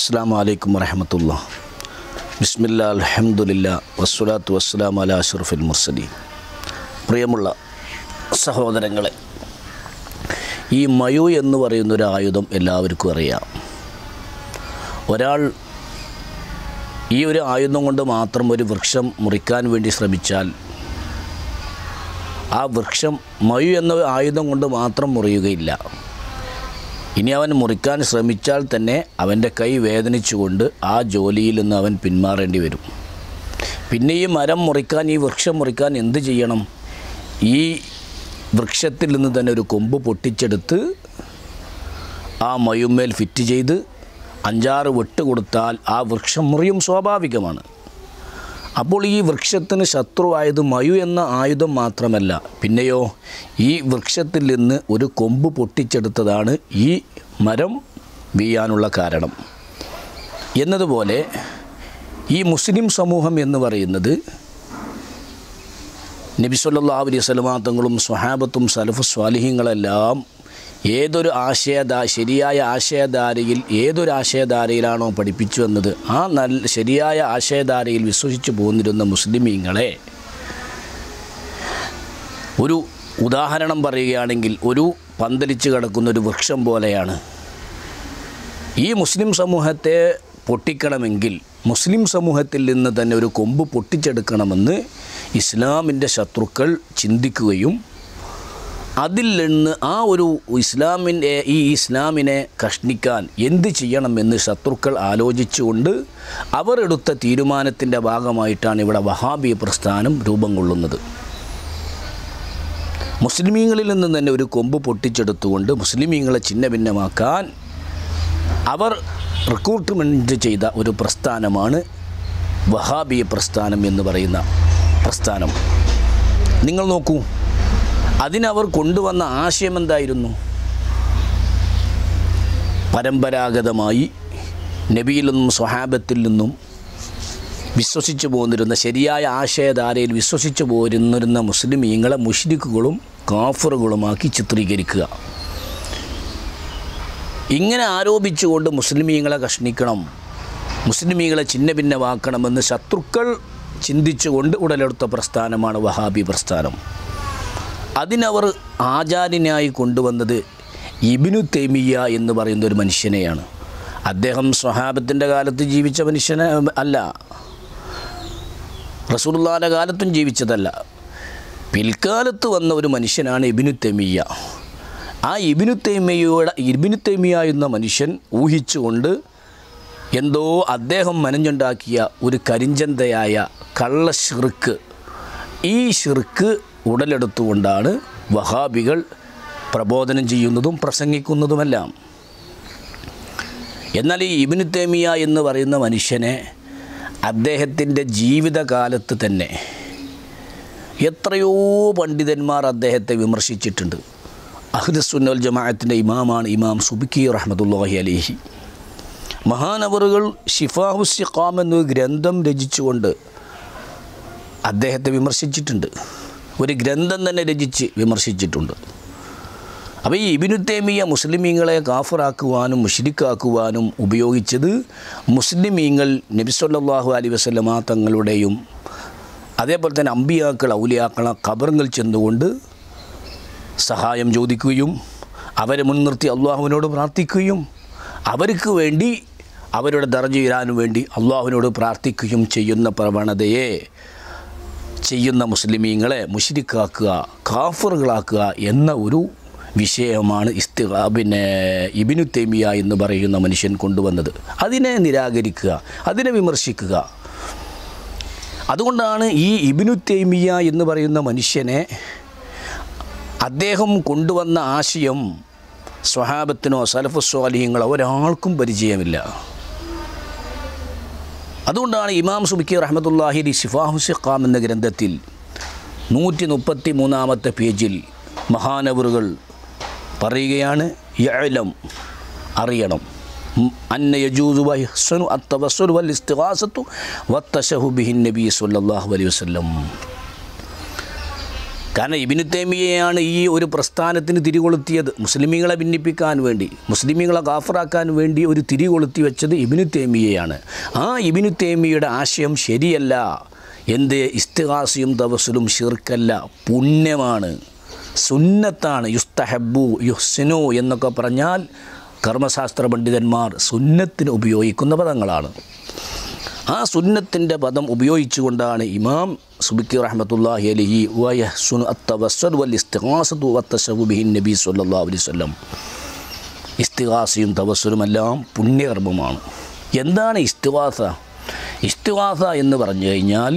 അസ്സാം വലൈക്കും വരഹമത്തുള്ള ബിസ്മില്ല അലഹമുല്ല വസ്സലാത്തു വസ്സലാം അല അഷറഫുൽ മുർസലി പ്രിയമുള്ള സഹോദരങ്ങളെ ഈ മയു എന്ന് പറയുന്നൊരു ആയുധം എല്ലാവർക്കും അറിയാം ഒരാൾ ഈ ഒരു ആയുധം കൊണ്ട് മാത്രം ഒരു വൃക്ഷം മുറിക്കാൻ വേണ്ടി ശ്രമിച്ചാൽ ആ വൃക്ഷം മയു എന്ന ആയുധം കൊണ്ട് മാത്രം മുറിയുകയില്ല ഇനി അവൻ മുറിക്കാൻ ശ്രമിച്ചാൽ തന്നെ അവൻ്റെ കൈ വേദനിച്ചുകൊണ്ട് ആ ജോലിയിൽ നിന്ന് അവൻ പിന്മാറേണ്ടി വരും പിന്നെ ഈ മരം മുറിക്കാൻ ഈ വൃക്ഷം മുറിക്കാൻ എന്ത് ചെയ്യണം ഈ വൃക്ഷത്തിൽ നിന്ന് തന്നെ ഒരു കൊമ്പ് പൊട്ടിച്ചെടുത്ത് ആ മയുമേൽ ഫിറ്റ് ചെയ്ത് അഞ്ചാറ് വെട്ട് കൊടുത്താൽ ആ വൃക്ഷം മുറിയും സ്വാഭാവികമാണ് അപ്പോൾ ഈ വൃക്ഷത്തിന് ശത്രുവായത് മയു എന്ന ആയുധം മാത്രമല്ല പിന്നെയോ ഈ വൃക്ഷത്തിൽ നിന്ന് ഒരു കൊമ്പ് പൊട്ടിച്ചെടുത്തതാണ് ഈ മരം വീയാനുള്ള കാരണം എന്നതുപോലെ ഈ മുസ്ലിം സമൂഹം എന്ന് പറയുന്നത് നബിസ്വല്ലാ അലൈഹി സ്വലമാങ്ങളും സ്വഹാബത്തും സലഫ് സ്വാലിഹ്യങ്ങളെല്ലാം ഏതൊരു ആശയധാ ശരിയായ ആശയധാരയിൽ ഏതൊരു ആശയധാരയിലാണോ പഠിപ്പിച്ചു വന്നത് ആ നല്ല ശരിയായ ആശയധാരയിൽ വിശ്വസിച്ചു പോന്നിരുന്ന മുസ്ലിമീങ്ങളെ ഒരു ഉദാഹരണം പറയുകയാണെങ്കിൽ ഒരു പന്തലിച്ച് കിടക്കുന്ന ഒരു വൃക്ഷം പോലെയാണ് ഈ മുസ്ലിം സമൂഹത്തെ പൊട്ടിക്കണമെങ്കിൽ മുസ്ലിം സമൂഹത്തിൽ നിന്ന് തന്നെ ഒരു കൊമ്പ് പൊട്ടിച്ചെടുക്കണമെന്ന് ഇസ്ലാമിൻ്റെ ശത്രുക്കൾ ചിന്തിക്കുകയും അതിൽ നിന്ന് ആ ഒരു ഇസ്ലാമിൻ്റെ ഈ ഇസ്ലാമിനെ കഷ്ണിക്കാൻ എന്ത് ചെയ്യണമെന്ന് ശത്രുക്കൾ ആലോചിച്ചുകൊണ്ട് അവർ എടുത്ത തീരുമാനത്തിൻ്റെ ഭാഗമായിട്ടാണ് ഇവിടെ വഹാബി പ്രസ്ഥാനം രൂപം കൊള്ളുന്നത് മുസ്ലിമീങ്ങളിൽ നിന്ന് തന്നെ ഒരു കൊമ്പ് പൊട്ടിച്ചെടുത്തുകൊണ്ട് മുസ്ലിമീങ്ങളെ ചിന്ന ഭിന്നമാക്കാൻ അവർ റിക്രൂട്ട്മെൻറ്റ് ചെയ്ത ഒരു പ്രസ്ഥാനമാണ് വഹാബി പ്രസ്ഥാനം എന്ന് പറയുന്ന പ്രസ്ഥാനം നിങ്ങൾ നോക്കൂ അതിനവർ കൊണ്ടുവന്ന ആശയം എന്തായിരുന്നു പരമ്പരാഗതമായി നബിയിൽ നിന്നും സ്വഹാബത്തിൽ നിന്നും വിശ്വസിച്ചു പോന്നിരുന്ന ശരിയായ ആശയധാരയിൽ വിശ്വസിച്ചു പോരുന്നിരുന്ന മുസ്ലിമീങ്ങളെ മുഷ്രിഖുകളും കാഫറുകളുമാക്കി ചിത്രീകരിക്കുക ഇങ്ങനെ ആരോപിച്ചുകൊണ്ട് മുസ്ലിമീങ്ങളെ കഷ്ണിക്കണം മുസ്ലിമീങ്ങളെ ചിന്ന ഭിന്നമാക്കണമെന്ന് ശത്രുക്കൾ ചിന്തിച്ചുകൊണ്ട് ഉടലെടുത്ത പ്രസ്ഥാനമാണ് വഹാബി പ്രസ്ഥാനം അതിനവർ ആചാര്യനായി കൊണ്ടുവന്നത് ഇബിനു തെമിയ എന്ന് പറയുന്ന ഒരു മനുഷ്യനെയാണ് അദ്ദേഹം സ്വഹാബത്തിൻ്റെ കാലത്ത് ജീവിച്ച മനുഷ്യനെ അല്ല റസൂലുള്ളാൻ്റെ കാലത്തും ജീവിച്ചതല്ല പിൽക്കാലത്ത് വന്ന ഒരു മനുഷ്യനാണ് ഇബിനു തെമിയ ആ ഇബിനു തെമിയയുടെ ഇബിനു തെമിയ എന്ന മനുഷ്യൻ ഊഹിച്ചുകൊണ്ട് എന്തോ അദ്ദേഹം മനഞ്ഞുണ്ടാക്കിയ ഒരു കരിഞ്ചന്തയായ കള്ള ഈ ഷിർക്ക് ഉടലെടുത്തുകൊണ്ടാണ് വഹാബികൾ പ്രബോധനം ചെയ്യുന്നതും പ്രസംഗിക്കുന്നതുമെല്ലാം എന്നാൽ ഈ ഇബിനു തേമിയ എന്ന് പറയുന്ന മനുഷ്യനെ അദ്ദേഹത്തിൻ്റെ ജീവിതകാലത്ത് തന്നെ എത്രയോ പണ്ഡിതന്മാർ അദ്ദേഹത്തെ വിമർശിച്ചിട്ടുണ്ട് അഹ്ദസുന്നൽ ജമാഅത്തിൻ്റെ ഇമാമാണ് ഇമാം സുബിക്കി റഹ്മത്തുല്ലാഹി അലിഹി മഹാനവറുകൾ ഷിഫാഹുസിഖാം എന്ന ഗ്രന്ഥം രചിച്ചുകൊണ്ട് അദ്ദേഹത്തെ വിമർശിച്ചിട്ടുണ്ട് ഒരു ഗ്രന്ഥം തന്നെ രചിച്ച് വിമർശിച്ചിട്ടുണ്ട് അപ്പോൾ ഈ ഇബിനുത്തേമിയ മുസ്ലിമീങ്ങളെ കാഫറാക്കുവാനും മുഷിരിക്കാക്കുവാനും ഉപയോഗിച്ചത് മുസ്ലിമീങ്ങൾ നബിസ്വല്ലാഹു അലി വസ്ലമാ തങ്ങളുടെയും അതേപോലെ തന്നെ അമ്പിയാക്കൾ ഔലിയാക്കള ഖബറുകൾ ചെന്നുകൊണ്ട് സഹായം ചോദിക്കുകയും അവരെ മുൻനിർത്തി അള്ളാഹുവിനോട് പ്രാർത്ഥിക്കുകയും അവർക്ക് വേണ്ടി അവരുടെ ദർജ ഇരാനും വേണ്ടി അള്ളാഹുവിനോട് പ്രാർത്ഥിക്കുകയും ചെയ്യുന്ന പ്രവണതയെ ചെയ്യുന്ന മുസ്ലിമീങ്ങളെ മുഷിരിക്കാക്കുക കാഫറുകളാക്കുക എന്ന ഒരു വിഷയമാണ് ഇസ്തി പിന്നെ ഇബിനു തേമിയ എന്ന് പറയുന്ന മനുഷ്യൻ കൊണ്ടുവന്നത് അതിനെ നിരാകരിക്കുക അതിനെ വിമർശിക്കുക അതുകൊണ്ടാണ് ഈ ഇബിനു തേമിയ എന്ന് പറയുന്ന മനുഷ്യനെ അദ്ദേഹം കൊണ്ടുവന്ന ആശയം സ്വഹാബത്തിനോ സലഫസ്വാലിഹ്യങ്ങളോ ഒരാൾക്കും പരിചയമില്ല അതുകൊണ്ടാണ് ഇമാം സുബിക്കി റഹമത്തുല്ലാഹിരി സിഫാഹുസിഖാം എന്ന ഗ്രന്ഥത്തിൽ നൂറ്റി മുപ്പത്തി മൂന്നാമത്തെ പേജിൽ മഹാനവറുകൾ പറയുകയാണ് യഴലം അറിയണം അന്ന യജൂസു വഹ്സനു അത്തവസ്സുൽ വൽ ഇസ്തിഗാസത്തു വത്തശഹു ബിഹിൻ നബി സല്ലല്ലാഹു അലൈഹി വസല്ലം കാരണം ഇബിനു തേമിയയാണ് ഈ ഒരു പ്രസ്ഥാനത്തിന് തിരികൊളുത്തിയത് മുസ്ലിമീങ്ങളെ ഭിന്നിപ്പിക്കാൻ വേണ്ടി മുസ്ലിമീങ്ങളെ കാഫറാക്കാൻ വേണ്ടി ഒരു തിരികൊളുത്തി വെച്ചത് ഇബിനു തേമിയയാണ് ആ ഇബിനു തേമിയയുടെ ആശയം ശരിയല്ല എന്ത് ഇസ്തിഹാസിയും തവസലും ഷിർക്കല്ല പുണ്യമാണ് സുന്നത്താണ് യുസ്തഹബു യുഹ്സിനു എന്നൊക്കെ പറഞ്ഞാൽ കർമ്മശാസ്ത്ര പണ്ഡിതന്മാർ സുന്നത്തിന് ഉപയോഗിക്കുന്ന പദങ്ങളാണ് ആ സുന്നത്തിൻ്റെ പദം ഉപയോഗിച്ചുകൊണ്ടാണ് ഇമാം സുബിക്കി റഹ്മത്തുല്ലാഹി അലഹി വയഹ്സുനു അത്തവസ്സദ് വൽ ഇസ്തിഹാസത്തു വത്തസബുബിഹിൻ നബി സല്ലാ അലൈഹി സ്വല്ലം ഇസ്തിഹാസയും എല്ലാം പുണ്യകർമ്മമാണ് എന്താണ് ഇസ്തിവാസ ഇസ്തിവാസ എന്ന് പറഞ്ഞു കഴിഞ്ഞാൽ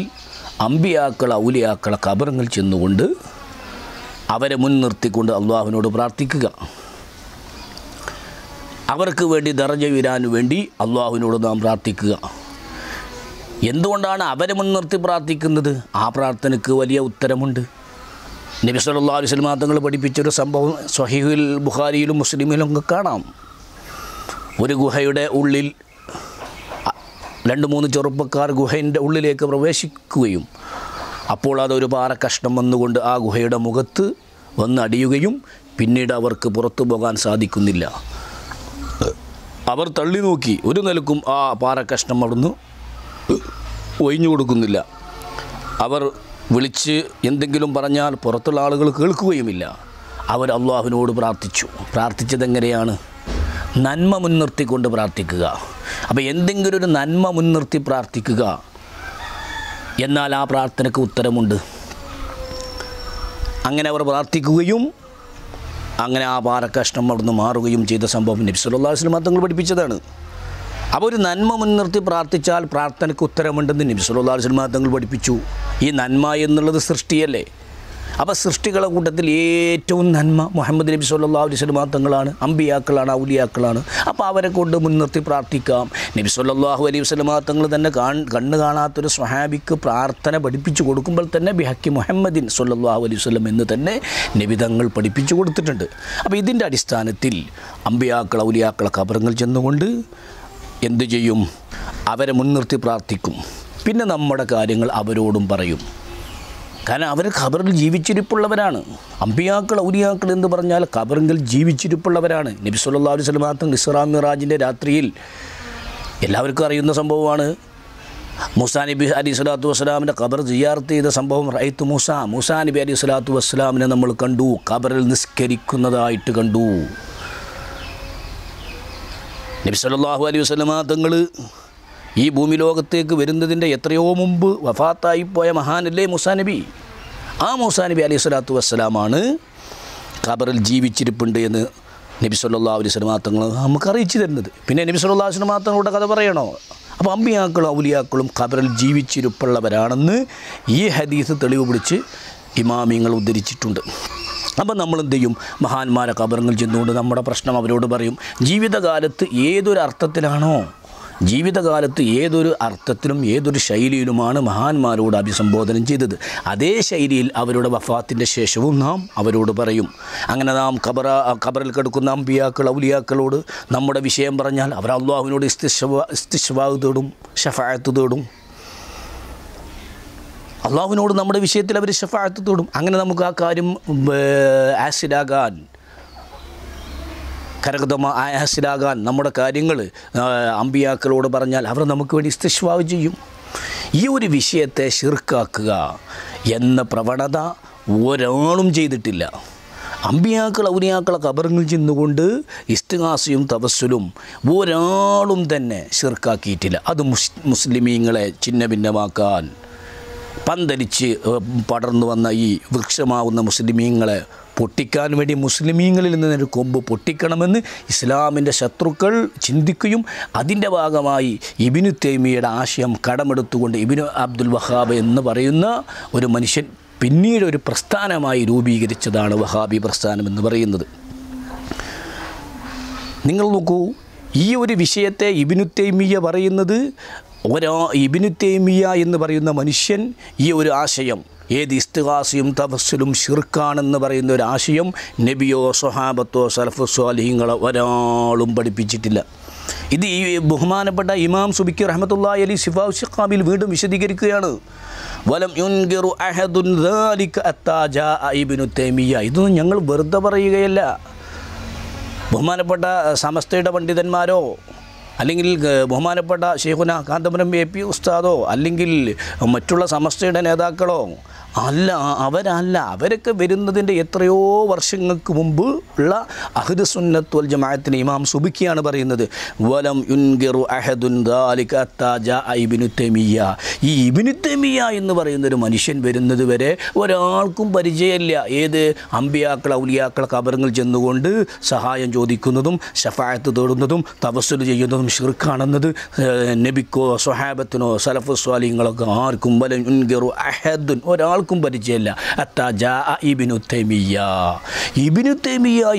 അമ്പിയാക്കൾ ഔലിയാക്കളെ കബറങ്ങൾ ചെന്നുകൊണ്ട് അവരെ മുൻനിർത്തിക്കൊണ്ട് അള്ളാഹുവിനോട് പ്രാർത്ഥിക്കുക അവർക്ക് വേണ്ടി ദർജ വീരാൻ വേണ്ടി അള്ളാഹുവിനോട് നാം പ്രാർത്ഥിക്കുക എന്തുകൊണ്ടാണ് അവരെ മുൻനിർത്തി പ്രാർത്ഥിക്കുന്നത് ആ പ്രാർത്ഥനയ്ക്ക് വലിയ ഉത്തരമുണ്ട് നബി സല്ലാ അലൈഹി സ്വലം തങ്ങൾ പഠിപ്പിച്ചൊരു സംഭവം സ്വഹീഹുൽ ബുഖാരിയിലും മുസ്ലിമിലും ഒക്കെ കാണാം ഒരു ഗുഹയുടെ ഉള്ളിൽ രണ്ട് മൂന്ന് ചെറുപ്പക്കാർ ഗുഹൻ്റെ ഉള്ളിലേക്ക് പ്രവേശിക്കുകയും അപ്പോൾ അതൊരു പാറ കഷ്ണം വന്നുകൊണ്ട് ആ ഗുഹയുടെ മുഖത്ത് അടിയുകയും പിന്നീട് അവർക്ക് പുറത്തു പോകാൻ സാധിക്കുന്നില്ല അവർ തള്ളി നോക്കി ഒരു നിലക്കും ആ പാറ കഷ്ണം അവിടുന്ന് ഒഴിഞ്ഞു കൊടുക്കുന്നില്ല അവർ വിളിച്ച് എന്തെങ്കിലും പറഞ്ഞാൽ പുറത്തുള്ള ആളുകൾ കേൾക്കുകയുമില്ല അവർ അള്ളാഹുവിനോട് പ്രാർത്ഥിച്ചു പ്രാർത്ഥിച്ചതെങ്ങനെയാണ് നന്മ മുൻനിർത്തിക്കൊണ്ട് പ്രാർത്ഥിക്കുക അപ്പോൾ എന്തെങ്കിലും ഒരു നന്മ മുൻനിർത്തി പ്രാർത്ഥിക്കുക എന്നാൽ ആ പ്രാർത്ഥനയ്ക്ക് ഉത്തരമുണ്ട് അങ്ങനെ അവർ പ്രാർത്ഥിക്കുകയും അങ്ങനെ ആ പാറക്കഷ്ണം അവിടുന്ന് മാറുകയും ചെയ്ത സംഭവം നബിസുല്ലാ വസ്ലം തങ്ങൾ പഠിപ്പിച്ചതാണ് അപ്പോൾ ഒരു നന്മ മുൻനിർത്തി പ്രാർത്ഥിച്ചാൽ പ്രാർത്ഥനയ്ക്ക് ഉത്തരമുണ്ടെന്ന് നിബിസുല്ലാ സിനിമ തങ്ങൾ പഠിപ്പിച്ചു ഈ നന്മ എന്നുള്ളത് സൃഷ്ടിയല്ലേ അപ്പോൾ സൃഷ്ടികളെ കൂട്ടത്തിൽ ഏറ്റവും നന്മ മുഹമ്മദ് നബി സല്ലാ അലൈഹി സ്വലമാ തങ്ങളാണ് അമ്പിയാക്കളാണ് ഔലിയാക്കളാണ് അപ്പോൾ അവരെ കൊണ്ട് മുൻനിർത്തി പ്രാർത്ഥിക്കാം നബി സല്ലാഹു അലൈഹി സ്വലമാ മാത്തങ്ങൾ തന്നെ കണ്ണ് കാണാത്തൊരു സ്വഹാബിക്ക് പ്രാർത്ഥന പഠിപ്പിച്ചു കൊടുക്കുമ്പോൾ തന്നെ ബിഹക്കി മുഹമ്മദിൻ സല്ലാഹു അലൈഹി സ്വലം എന്ന് തന്നെ നബി തങ്ങൾ പഠിപ്പിച്ചു കൊടുത്തിട്ടുണ്ട് അപ്പോൾ ഇതിൻ്റെ അടിസ്ഥാനത്തിൽ അമ്പിയാക്കൾ ഔലിയാക്കളെ കബറങ്ങൾ ചെന്നുകൊണ്ട് എന്തു ചെയ്യും അവരെ മുൻനിർത്തി പ്രാർത്ഥിക്കും പിന്നെ നമ്മുടെ കാര്യങ്ങൾ അവരോടും പറയും കാരണം അവർ ഖബറിൽ ജീവിച്ചിരിപ്പുള്ളവരാണ് അമ്പിയാക്കൾ ഔരിയാക്കൾ എന്ന് പറഞ്ഞാൽ ഖബറിങ്കിൽ ജീവിച്ചിരിപ്പുള്ളവരാണ് നബി സല്ലല്ലാഹു അലൈഹി സ്വലമാത്തും ഇസ്രാ മിറാജിൻ്റെ രാത്രിയിൽ എല്ലാവർക്കും അറിയുന്ന സംഭവമാണ് മൂസാ നബി അലി സ്വലാത്തു വസ്സലാമിൻ്റെ ഖബർ ജിയാർത്ത് ചെയ്ത സംഭവം റൈത്ത് മൂസ മൂസാ നബി അലി സ്വലാത്തു വസ്സലാമിനെ നമ്മൾ കണ്ടു ഖബറിൽ നിസ്കരിക്കുന്നതായിട്ട് കണ്ടു നബി സല്ലാഹു അലൈഹി വസ്ലമ തങ്ങൾ ഈ ഭൂമി ലോകത്തേക്ക് വരുന്നതിൻ്റെ എത്രയോ മുമ്പ് വഫാത്തായിപ്പോയ മഹാനല്ലേ മൂസാ നബി ആ മൂസാ നബി അലൈഹി സ്വലാത്തു വസ്സലാമാണ് ഖബറിൽ ജീവിച്ചിരിപ്പുണ്ട് എന്ന് നബി സല്ലാ അലൈഹി സ്വലമാ തങ്ങൾ നമുക്ക് അറിയിച്ചു തരുന്നത് പിന്നെ നബി സല്ലാ അലൈഹി സ്വലമാ കഥ പറയണോ അപ്പോൾ അമ്പിയാക്കളും ഔലിയാക്കളും ഖബറിൽ ജീവിച്ചിരിപ്പുള്ളവരാണെന്ന് ഈ ഹദീസ് തെളിവ് പിടിച്ച് ഇമാമിങ്ങൾ ഉദ്ധരിച്ചിട്ടുണ്ട് അപ്പം നമ്മളെന്ത് ചെയ്യും മഹാന്മാരെ കബറങ്ങൾ ചെന്നുകൊണ്ട് നമ്മുടെ പ്രശ്നം അവരോട് പറയും ജീവിതകാലത്ത് ഏതൊരു അർത്ഥത്തിലാണോ ജീവിതകാലത്ത് ഏതൊരു അർത്ഥത്തിലും ഏതൊരു ശൈലിയിലുമാണ് മഹാന്മാരോട് അഭിസംബോധനം ചെയ്തത് അതേ ശൈലിയിൽ അവരുടെ വഫാത്തിൻ്റെ ശേഷവും നാം അവരോട് പറയും അങ്ങനെ നാം കബറ കബറിൽ കിടക്കുന്ന അമ്പിയാക്കൾ ഔലിയാക്കളോട് നമ്മുടെ വിഷയം പറഞ്ഞാൽ അവർ അള്ളാഹുവിനോട് ഇസ്തിഷ്വാ ഇസ്തിശ്വാഗ് തേടും ഷഫായത്ത് തേടും അള്ളാഹുവിനോട് നമ്മുടെ വിഷയത്തിൽ അവർ ഷഫായത്ത് തൊടും അങ്ങനെ നമുക്ക് ആ കാര്യം ആസിഡാകാൻ കരകതമ ആസിഡാകാൻ നമ്മുടെ കാര്യങ്ങൾ അമ്പിയാക്കളോട് പറഞ്ഞാൽ അവർ നമുക്ക് വേണ്ടി സ്തിഷ്വാവ് ചെയ്യും ഈ ഒരു വിഷയത്തെ ഷിർക്കാക്കുക എന്ന പ്രവണത ഒരാളും ചെയ്തിട്ടില്ല അമ്പിയാക്കൾ ഔലിയാക്കളെ കബറിങ്ങിൽ ചെന്നുകൊണ്ട് ഇസ്തിഹാസയും തപസ്സലും ഒരാളും തന്നെ ഷിർക്കാക്കിയിട്ടില്ല അത് മുസ് മുസ്ലിമീങ്ങളെ ഛിന്ന ഭിന്നമാക്കാൻ പന്തലിച്ച് പടർന്നു വന്ന ഈ വൃക്ഷമാവുന്ന മുസ്ലിമീങ്ങളെ പൊട്ടിക്കാൻ വേണ്ടി മുസ്ലിമീങ്ങളിൽ നിന്നൊരു കൊമ്പ് പൊട്ടിക്കണമെന്ന് ഇസ്ലാമിൻ്റെ ശത്രുക്കൾ ചിന്തിക്കുകയും അതിൻ്റെ ഭാഗമായി ഇബിനു തേമിയുടെ ആശയം കടമെടുത്തുകൊണ്ട് ഇബിനു അബ്ദുൽ വഹാബ് എന്ന് പറയുന്ന ഒരു മനുഷ്യൻ പിന്നീട് ഒരു പ്രസ്ഥാനമായി രൂപീകരിച്ചതാണ് വഹാബി പ്രസ്ഥാനം എന്ന് പറയുന്നത് നിങ്ങൾ നോക്കൂ ഈ ഒരു വിഷയത്തെ ഇബിനു തൈമിയ പറയുന്നത് ഒരാ ഇബിനുത്തേമിയ എന്ന് പറയുന്ന മനുഷ്യൻ ഈ ഒരു ആശയം ഏത് ഇസ്തുഹാസിയും തപസ്സിലും ഷിർക്കാണെന്ന് പറയുന്ന ഒരു ആശയം നബിയോ സ്വഹാബത്തോ സലഫുസ്വാലിഹിങ്ങളോ ഒരാളും പഠിപ്പിച്ചിട്ടില്ല ഇത് ഈ ബഹുമാനപ്പെട്ട ഇമാം സുബിക്ക് റഹമത്തുള്ള അലി സിഫാബിൽ വീണ്ടും വിശദീകരിക്കുകയാണ് വലം അഹദുൻ ഇതൊന്നും ഞങ്ങൾ വെറുതെ പറയുകയല്ല ബഹുമാനപ്പെട്ട സമസ്തയുടെ പണ്ഡിതന്മാരോ അല്ലെങ്കിൽ ബഹുമാനപ്പെട്ട ഷെയ്ഖുന കാന്തപുരം എ പി ഉസ്താദോ അല്ലെങ്കിൽ മറ്റുള്ള സമസ്തയുടെ നേതാക്കളോ അല്ല അവരല്ല അവരൊക്കെ വരുന്നതിൻ്റെ എത്രയോ വർഷങ്ങൾക്ക് മുമ്പ് ഉള്ള അഹദുസുന്നത്ത് സുന്നത്തുൽ ജമാഅത്തിൻ്റെ ഇമാം സുബിക്കിയാണ് പറയുന്നത് വലം യുൻഗിറു അഹദുൻ ഇബിനു ഈ ഇബിനു തെമിയ എന്ന് പറയുന്നൊരു മനുഷ്യൻ വരുന്നത് വരെ ഒരാൾക്കും പരിചയമില്ല ഏത് അമ്പിയാക്കൾ ഔലിയാക്കൾ കബറങ്ങൾ ചെന്നുകൊണ്ട് സഹായം ചോദിക്കുന്നതും ഷഫായത്ത് തേടുന്നതും തപസ്സുൽ ചെയ്യുന്നതും ഷിർക്കാണെന്നത് നബിക്കോ സൊഹാബത്തിനോ സലഫുസ്വാലിങ്ങളൊക്കെ ആർക്കും വലം യുൻഗിറു അഹദുൻ ഒരാൾ ആർക്കും പരിചയമില്ല അത്താജാ ഇബിനു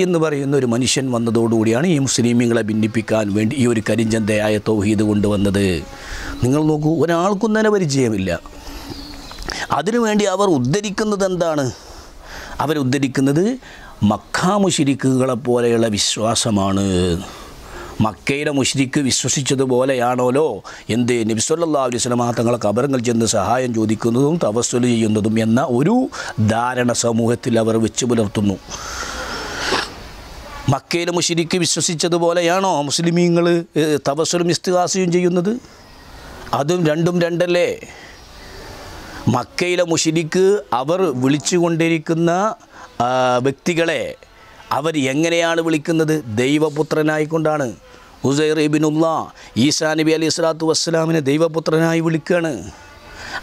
എന്ന് പറയുന്ന ഒരു മനുഷ്യൻ വന്നതോടുകൂടിയാണ് ഈ മുസ്ലിമീങ്ങളെ ഭിന്നിപ്പിക്കാൻ വേണ്ടി ഈ ഒരു കരിഞ്ചന്തയായ തൗഹീദ് കൊണ്ടുവന്നത് നിങ്ങൾ നോക്കൂ ഒരാൾക്കും തന്നെ പരിചയമില്ല അതിനുവേണ്ടി അവർ ഉദ്ധരിക്കുന്നത് എന്താണ് അവരുദ്ധരിക്കുന്നത് മക്കാമുശിരിക്കുകളെ പോലെയുള്ള വിശ്വാസമാണ് മക്കയുടെ മുഷ്രിക്ക് വിശ്വസിച്ചതുപോലെയാണോലോ എന്ത് നബിസ്വല്ലാ അലൈസ്ലമ തങ്ങളെ കബറങ്ങൾ ചെന്ന് സഹായം ചോദിക്കുന്നതും തപസ്വല് ചെയ്യുന്നതും എന്ന ഒരു ധാരണ സമൂഹത്തിൽ അവർ വെച്ച് പുലർത്തുന്നു മക്കയിലെ മുഷിരിക്ക് വിശ്വസിച്ചതുപോലെയാണോ മുസ്ലിമീങ്ങൾ തപസ്വലും ഇസ്തുഹാസിയും ചെയ്യുന്നത് അതും രണ്ടും രണ്ടല്ലേ മക്കയിലെ മുഷിരിക്ക് അവർ വിളിച്ചുകൊണ്ടിരിക്കുന്ന വ്യക്തികളെ അവർ എങ്ങനെയാണ് വിളിക്കുന്നത് ദൈവപുത്രനായിക്കൊണ്ടാണ് ഉസൈർ ഇബിനുള്ള ഈസാ നബി അലി സ്വലാത്തു വസ്സലാമിനെ ദൈവപുത്രനായി വിളിക്കുകയാണ്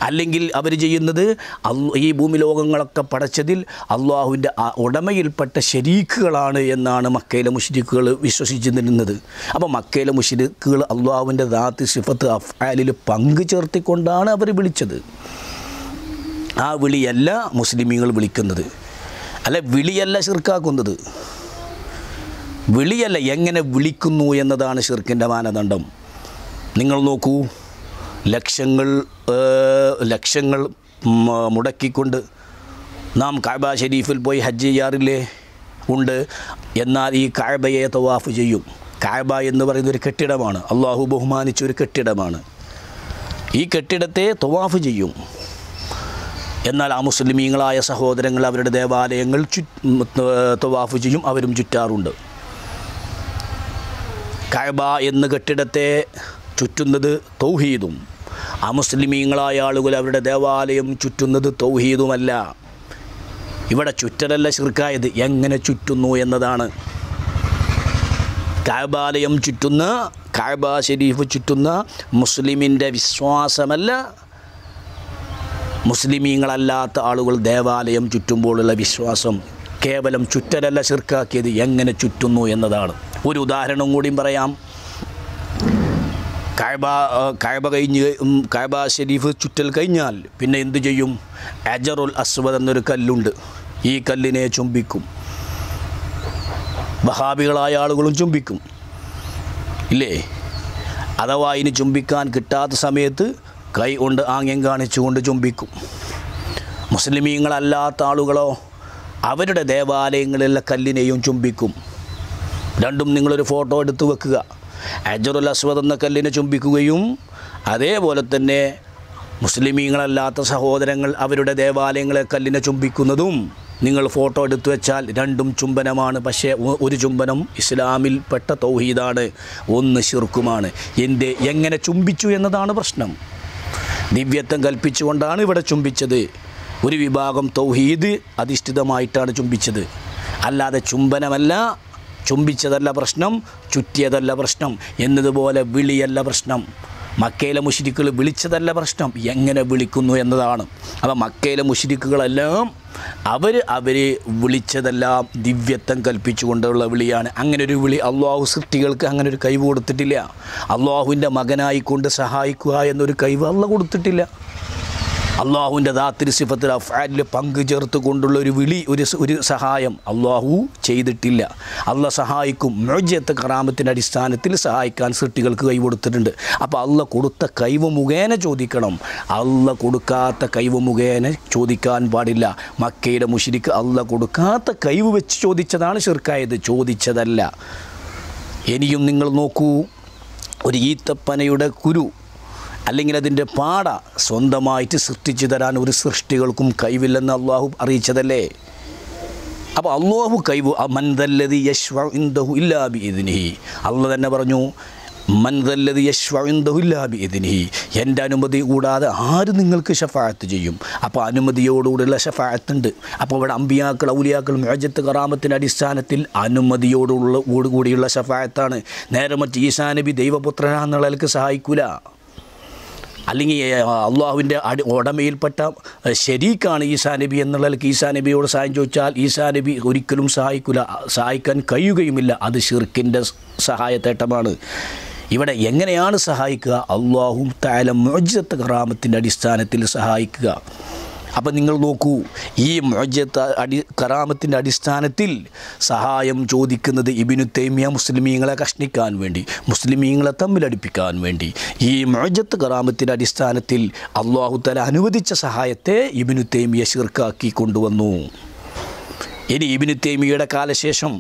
അല്ലെങ്കിൽ അവർ ചെയ്യുന്നത് ഈ ഭൂമി ലോകങ്ങളൊക്കെ പടച്ചതിൽ അള്ളാഹുവിൻ്റെ ഉടമയിൽപ്പെട്ട ശരീക്കുകളാണ് എന്നാണ് മക്കയിലെ മുഷരിക്കുകൾ വിശ്വസിച്ചിരുന്നത് അപ്പോൾ മക്കയിലെ മുഷരിക്കുകൾ അള്ളാഹുവിൻ്റെ ദാത്തി സിഫത്ത് അഫാലിൽ പങ്കു ചേർത്തിക്കൊണ്ടാണ് അവർ വിളിച്ചത് ആ വിളിയല്ല മുസ്ലിമീങ്ങൾ വിളിക്കുന്നത് അല്ല വിളിയല്ല ഷിർക്കാക്കുന്നത് വിളിയല്ല എങ്ങനെ വിളിക്കുന്നു എന്നതാണ് ഷിർക്കിൻ്റെ മാനദണ്ഡം നിങ്ങൾ നോക്കൂ ലക്ഷങ്ങൾ ലക്ഷങ്ങൾ മുടക്കിക്കൊണ്ട് നാം കായബ ഷെരീഫിൽ പോയി ഹജ്ജ് ചെയ്യാറില്ലേ ഉണ്ട് എന്നാൽ ഈ കായബയെ തവാഫ് ചെയ്യും കായബ എന്ന് പറയുന്ന ഒരു കെട്ടിടമാണ് അള്ളാഹു ബഹുമാനിച്ച ഒരു കെട്ടിടമാണ് ഈ കെട്ടിടത്തെ തവാഫ് ചെയ്യും എന്നാൽ ആ മുസ്ലിമീങ്ങളായ സഹോദരങ്ങൾ അവരുടെ ദേവാലയങ്ങൾ ചുറ്റ് ചെയ്യും അവരും ചുറ്റാറുണ്ട് കഴബ എന്ന കെട്ടിടത്തെ ചുറ്റുന്നത് തൗഹീദും ആ മുസ്ലിമീങ്ങളായ ആളുകൾ അവരുടെ ദേവാലയം ചുറ്റുന്നത് തൗഹീദുമല്ല ഇവിടെ ചുറ്റലല്ല ശിർക്കായത് എങ്ങനെ ചുറ്റുന്നു എന്നതാണ് കാബാലയം ചുറ്റുന്ന കാബ ഷെരീഫ് ചുറ്റുന്ന മുസ്ലിമിൻ്റെ വിശ്വാസമല്ല മുസ്ലിമീങ്ങളല്ലാത്ത ആളുകൾ ദേവാലയം ചുറ്റുമ്പോഴുള്ള വിശ്വാസം കേവലം ചുറ്റലല്ല ചെറുക്കാക്കിയത് എങ്ങനെ ചുറ്റുന്നു എന്നതാണ് ഒരു ഉദാഹരണം കൂടിയും പറയാം കായബ കായബ കഴിഞ്ഞ് കായബ ഷെരീഫ് ചുറ്റൽ കഴിഞ്ഞാൽ പിന്നെ എന്തു ചെയ്യും അജറുൽ അസ്വദ് എന്നൊരു കല്ലുണ്ട് ഈ കല്ലിനെ ചുംബിക്കും ബഹാബികളായ ആളുകളും ചുംബിക്കും ഇല്ലേ അഥവാ ഇനി ചുംബിക്കാൻ കിട്ടാത്ത സമയത്ത് കൈ കൊണ്ട് ആംഗ്യം കാണിച്ചുകൊണ്ട് ചുംബിക്കും മുസ്ലിമീങ്ങളല്ലാത്ത ആളുകളോ അവരുടെ ദേവാലയങ്ങളിലെ കല്ലിനെയും ചുംബിക്കും രണ്ടും നിങ്ങളൊരു ഫോട്ടോ എടുത്ത് വെക്കുക അജറുൽ അസ്വദ് എന്ന കല്ലിനെ ചുംബിക്കുകയും അതേപോലെ തന്നെ മുസ്ലിമീങ്ങളല്ലാത്ത സഹോദരങ്ങൾ അവരുടെ ദേവാലയങ്ങളെ കല്ലിനെ ചുംബിക്കുന്നതും നിങ്ങൾ ഫോട്ടോ എടുത്തു വെച്ചാൽ രണ്ടും ചുംബനമാണ് പക്ഷേ ഒരു ചുംബനം പെട്ട തൗഹീദാണ് ഒന്ന് ശിർക്കുമാണ് എന്ത് എങ്ങനെ ചുംബിച്ചു എന്നതാണ് പ്രശ്നം ദിവ്യത്വം കൽപ്പിച്ചുകൊണ്ടാണ് ഇവിടെ ചുംബിച്ചത് ഒരു വിഭാഗം തൗഹീദ് അധിഷ്ഠിതമായിട്ടാണ് ചുംബിച്ചത് അല്ലാതെ ചുംബനമല്ല ചുംബിച്ചതല്ല പ്രശ്നം ചുറ്റിയതല്ല പ്രശ്നം എന്നതുപോലെ വിളിയല്ല പ്രശ്നം മക്കയിലെ മുഷിരിക്കുകൾ വിളിച്ചതല്ല പ്രശ്നം എങ്ങനെ വിളിക്കുന്നു എന്നതാണ് അപ്പം മക്കയിലെ മുഷിരിക്കുകളെല്ലാം അവർ അവരെ വിളിച്ചതെല്ലാം ദിവ്യത്വം കൽപ്പിച്ചുകൊണ്ടുള്ള വിളിയാണ് അങ്ങനെ ഒരു വിളി അള്ളാഹു സൃഷ്ടികൾക്ക് അങ്ങനെ ഒരു കൈവ് കൊടുത്തിട്ടില്ല അള്ളാഹുവിൻ്റെ മകനായിക്കൊണ്ട് സഹായിക്കുക എന്നൊരു കൈവ് അള്ള കൊടുത്തിട്ടില്ല അള്ളാഹുവിൻ്റെ ദാത്തിരി സിഫത്തിൽ അഫാലിൽ പങ്ക് ചേർത്ത് കൊണ്ടുള്ള ഒരു വിളി ഒരു ഒരു സഹായം അള്ളാഹു ചെയ്തിട്ടില്ല അള്ള സഹായിക്കും മൊജത്ത് കറാമത്തിൻ്റെ അടിസ്ഥാനത്തിൽ സഹായിക്കാൻ സൃഷ്ടികൾക്ക് കൈ കൊടുത്തിട്ടുണ്ട് അപ്പോൾ അള്ള കൊടുത്ത കൈവ് മുഖേന ചോദിക്കണം അള്ള കൊടുക്കാത്ത കൈവ് മുഖേന ചോദിക്കാൻ പാടില്ല മക്കയുടെ മുഷിരിക്ക് അള്ള കൊടുക്കാത്ത കൈവ് വെച്ച് ചോദിച്ചതാണ് ഷിർക്കായത് ചോദിച്ചതല്ല ഇനിയും നിങ്ങൾ നോക്കൂ ഒരു ഈത്തപ്പനയുടെ കുരു അല്ലെങ്കിൽ അതിൻ്റെ പാട സ്വന്തമായിട്ട് സൃഷ്ടിച്ചു തരാൻ ഒരു സൃഷ്ടികൾക്കും കഴിവില്ലെന്ന് അള്ളാഹു അറിയിച്ചതല്ലേ അപ്പോൾ അള്ളാഹു കൈവ് മൻദല്ലതി യശ്വ ഇന്ദഹു ഇല്ലാബി ഇതിനി അള്ള തന്നെ പറഞ്ഞു മൻതല്ലത് ഇല്ലാബി ഇതിനിഹി എൻ്റെ അനുമതി കൂടാതെ ആര് നിങ്ങൾക്ക് ഷഫായത്ത് ചെയ്യും അപ്പോൾ അനുമതിയോടുകൂടിയുള്ള ഷഫായത്തുണ്ട് അപ്പോൾ ഇവിടെ അമ്പിയാക്കൾ ഔലിയാക്കൾ മേജത്ത് കറാമത്തിൻ്റെ അടിസ്ഥാനത്തിൽ അനുമതിയോടുള്ള കൂടുകൂടിയുള്ള ഷഫായത്താണ് നേരെ മറ്റ് ഈശാനബി ദൈവപുത്രനാന്നുള്ളവർക്ക് സഹായിക്കൂല അല്ലെങ്കിൽ അള്ളാഹുവിൻ്റെ അടി ഉടമയിൽപ്പെട്ട ശരീക്കാണ് ഈസാ നബി എന്നുള്ള ഈസാ നബിയോട് സഹായം ചോദിച്ചാൽ ഈസാ നബി ഒരിക്കലും സഹായിക്കില്ല സഹായിക്കാൻ കഴിയുകയുമില്ല അത് ഷിർക്കിൻ്റെ സഹായത്തേട്ടമാണ് ഇവിടെ എങ്ങനെയാണ് സഹായിക്കുക അള്ളാഹു തായാലും മുജത്ത് ഗ്രാമത്തിൻ്റെ അടിസ്ഥാനത്തിൽ സഹായിക്കുക അപ്പം നിങ്ങൾ നോക്കൂ ഈ മൊജത്ത് അടി കറാമത്തിൻ്റെ അടിസ്ഥാനത്തിൽ സഹായം ചോദിക്കുന്നത് ഇബിനു തേമിയ മുസ്ലിമീങ്ങളെ കഷ്ണിക്കാൻ വേണ്ടി മുസ്ലിമീങ്ങളെ തമ്മിലടിപ്പിക്കാൻ വേണ്ടി ഈ മൊജത്ത് കറാമത്തിൻ്റെ അടിസ്ഥാനത്തിൽ അള്ളാഹുത്തല അനുവദിച്ച സഹായത്തെ ഇബിനു തേമിയ ശിർക്കാക്കി കൊണ്ടുവന്നു ഇനി ഇബിനു തേമിയയുടെ കാലശേഷം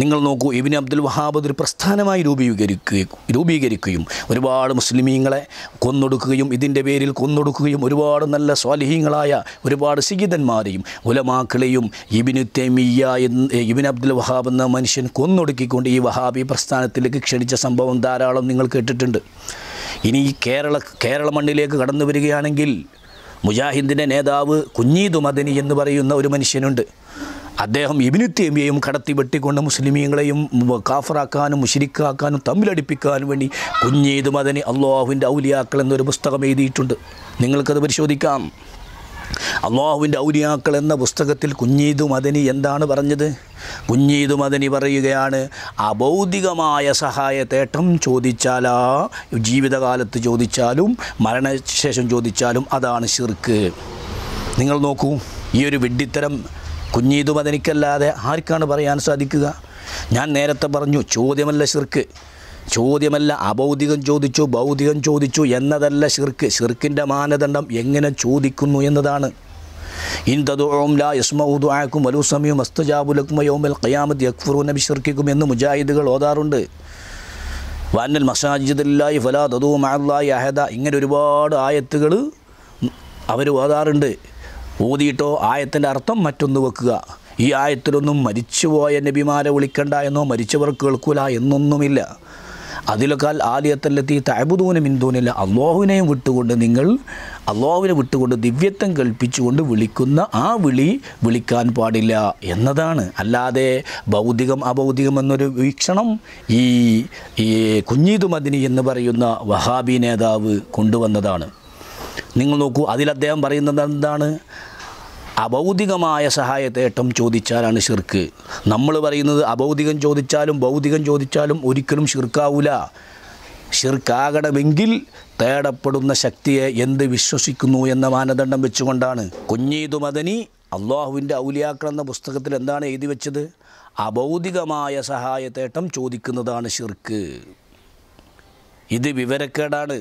നിങ്ങൾ നോക്കൂ ഇബിൻ അബ്ദുൽ വഹാബ് ഒരു പ്രസ്ഥാനമായി രൂപീകരിക്കുകയും രൂപീകരിക്കുകയും ഒരുപാട് മുസ്ലിമീങ്ങളെ കൊന്നൊടുക്കുകയും ഇതിൻ്റെ പേരിൽ കൊന്നൊടുക്കുകയും ഒരുപാട് നല്ല സ്വാലിഹീങ്ങളായ ഒരുപാട് സിഗിതന്മാരെയും ഉലമാക്കളെയും ഇബിന് തെമിയ എന്ന് ഇബിൻ അബ്ദുൽ വഹാബ് എന്ന മനുഷ്യൻ കൊന്നൊടുക്കിക്കൊണ്ട് ഈ വഹാബി പ്രസ്ഥാനത്തിലേക്ക് ക്ഷണിച്ച സംഭവം ധാരാളം നിങ്ങൾ കേട്ടിട്ടുണ്ട് ഇനി ഈ കേരള കേരള മണ്ണിലേക്ക് കടന്നു വരികയാണെങ്കിൽ മുജാഹിദിൻ്റെ നേതാവ് കുഞ്ഞീദ് മദനി എന്ന് പറയുന്ന ഒരു മനുഷ്യനുണ്ട് അദ്ദേഹം ഇബിനു തേമിയയും കടത്തി വെട്ടിക്കൊണ്ട് മുസ്ലിമീങ്ങളെയും കാഫറാക്കാനും മുഷിരിക്കാക്കാനും തമ്മിലടിപ്പിക്കാനും വേണ്ടി കുഞ്ഞീത് മദനി അള്ളാഹുവിൻ്റെ ഔലിയാക്കൾ എന്നൊരു പുസ്തകം എഴുതിയിട്ടുണ്ട് നിങ്ങൾക്കത് പരിശോധിക്കാം അള്ളാഹുവിൻ്റെ ഔലിയാക്കൾ എന്ന പുസ്തകത്തിൽ കുഞ്ഞീതു മദനി എന്താണ് പറഞ്ഞത് കുഞ്ഞീതു മദനി പറയുകയാണ് സഹായ സഹായത്തേട്ടം ചോദിച്ചാലാ ജീവിതകാലത്ത് ചോദിച്ചാലും മരണശേഷം ചോദിച്ചാലും അതാണ് ശിർക്ക് നിങ്ങൾ നോക്കൂ ഈ ഒരു വിഡ്ഢിത്തരം കുഞ്ഞീതു മദനിക്കല്ലാതെ ആർക്കാണ് പറയാൻ സാധിക്കുക ഞാൻ നേരത്തെ പറഞ്ഞു ചോദ്യമല്ല ശിർക്ക് ചോദ്യമല്ല അബൗദികം ചോദിച്ചു ഭൗതികം ചോദിച്ചു എന്നതല്ല ഷിർക്ക് ഷിർക്കിൻ്റെ മാനദണ്ഡം എങ്ങനെ ചോദിക്കുന്നു എന്നതാണ് ഇന്തദോം ലാ യസ്മൗദുആക്കും വലു അസ്തജാബുലക്കും യോമൽ ഖയാമത്ത് യക്ഫുറു നബി എന്ന് മുജാഹിദുകൾ ഓതാറുണ്ട് വാനൽ മസാജിദില്ലായി ഫലാ തദൂ മഅല്ലായി അഹദ ഇങ്ങനെ ഒരുപാട് ആയത്തുകൾ അവർ ഓതാറുണ്ട് ഊതിയിട്ടോ ആയത്തിൻ്റെ അർത്ഥം മറ്റൊന്ന് വെക്കുക ഈ ആയത്തിലൊന്നും മരിച്ചുപോയ നബിമാരെ വിളിക്കണ്ട എന്നോ മരിച്ചവർക്ക് കേൾക്കൂല എന്നൊന്നുമില്ല അതിലേക്കാൾ ആദ്യത്തല്ലെത്തി തയബുദൂനും ഇന്ദൂനില്ല അള്ളാഹുവിനെയും വിട്ടുകൊണ്ട് നിങ്ങൾ അള്ളാഹുവിനെ വിട്ടുകൊണ്ട് ദിവ്യത്വം കൽപ്പിച്ചുകൊണ്ട് വിളിക്കുന്ന ആ വിളി വിളിക്കാൻ പാടില്ല എന്നതാണ് അല്ലാതെ ഭൗതികം അഭൗതികം എന്നൊരു വീക്ഷണം ഈ ഈ കുഞ്ഞീതു മദിനി എന്ന് പറയുന്ന വഹാബി നേതാവ് കൊണ്ടുവന്നതാണ് നിങ്ങൾ നോക്കൂ അതിൽ അദ്ദേഹം പറയുന്നത് എന്താണ് അഭൗതികമായ സഹായത്തേട്ടം ചോദിച്ചാലാണ് ഷിർക്ക് നമ്മൾ പറയുന്നത് അഭൗതികം ചോദിച്ചാലും ഭൗതികം ചോദിച്ചാലും ഒരിക്കലും ഷിർക്കാവൂല ഷിർക്കാകണമെങ്കിൽ തേടപ്പെടുന്ന ശക്തിയെ എന്ത് വിശ്വസിക്കുന്നു എന്ന മാനദണ്ഡം വെച്ചുകൊണ്ടാണ് കുഞ്ഞീതു മദനി അള്ളാഹുവിൻ്റെ ഔലിയാക്കൾ എന്ന പുസ്തകത്തിൽ എന്താണ് എഴുതി വെച്ചത് അഭൗതികമായ സഹായത്തേട്ടം ചോദിക്കുന്നതാണ് ഷിർക്ക് ഇത് വിവരക്കേടാണ്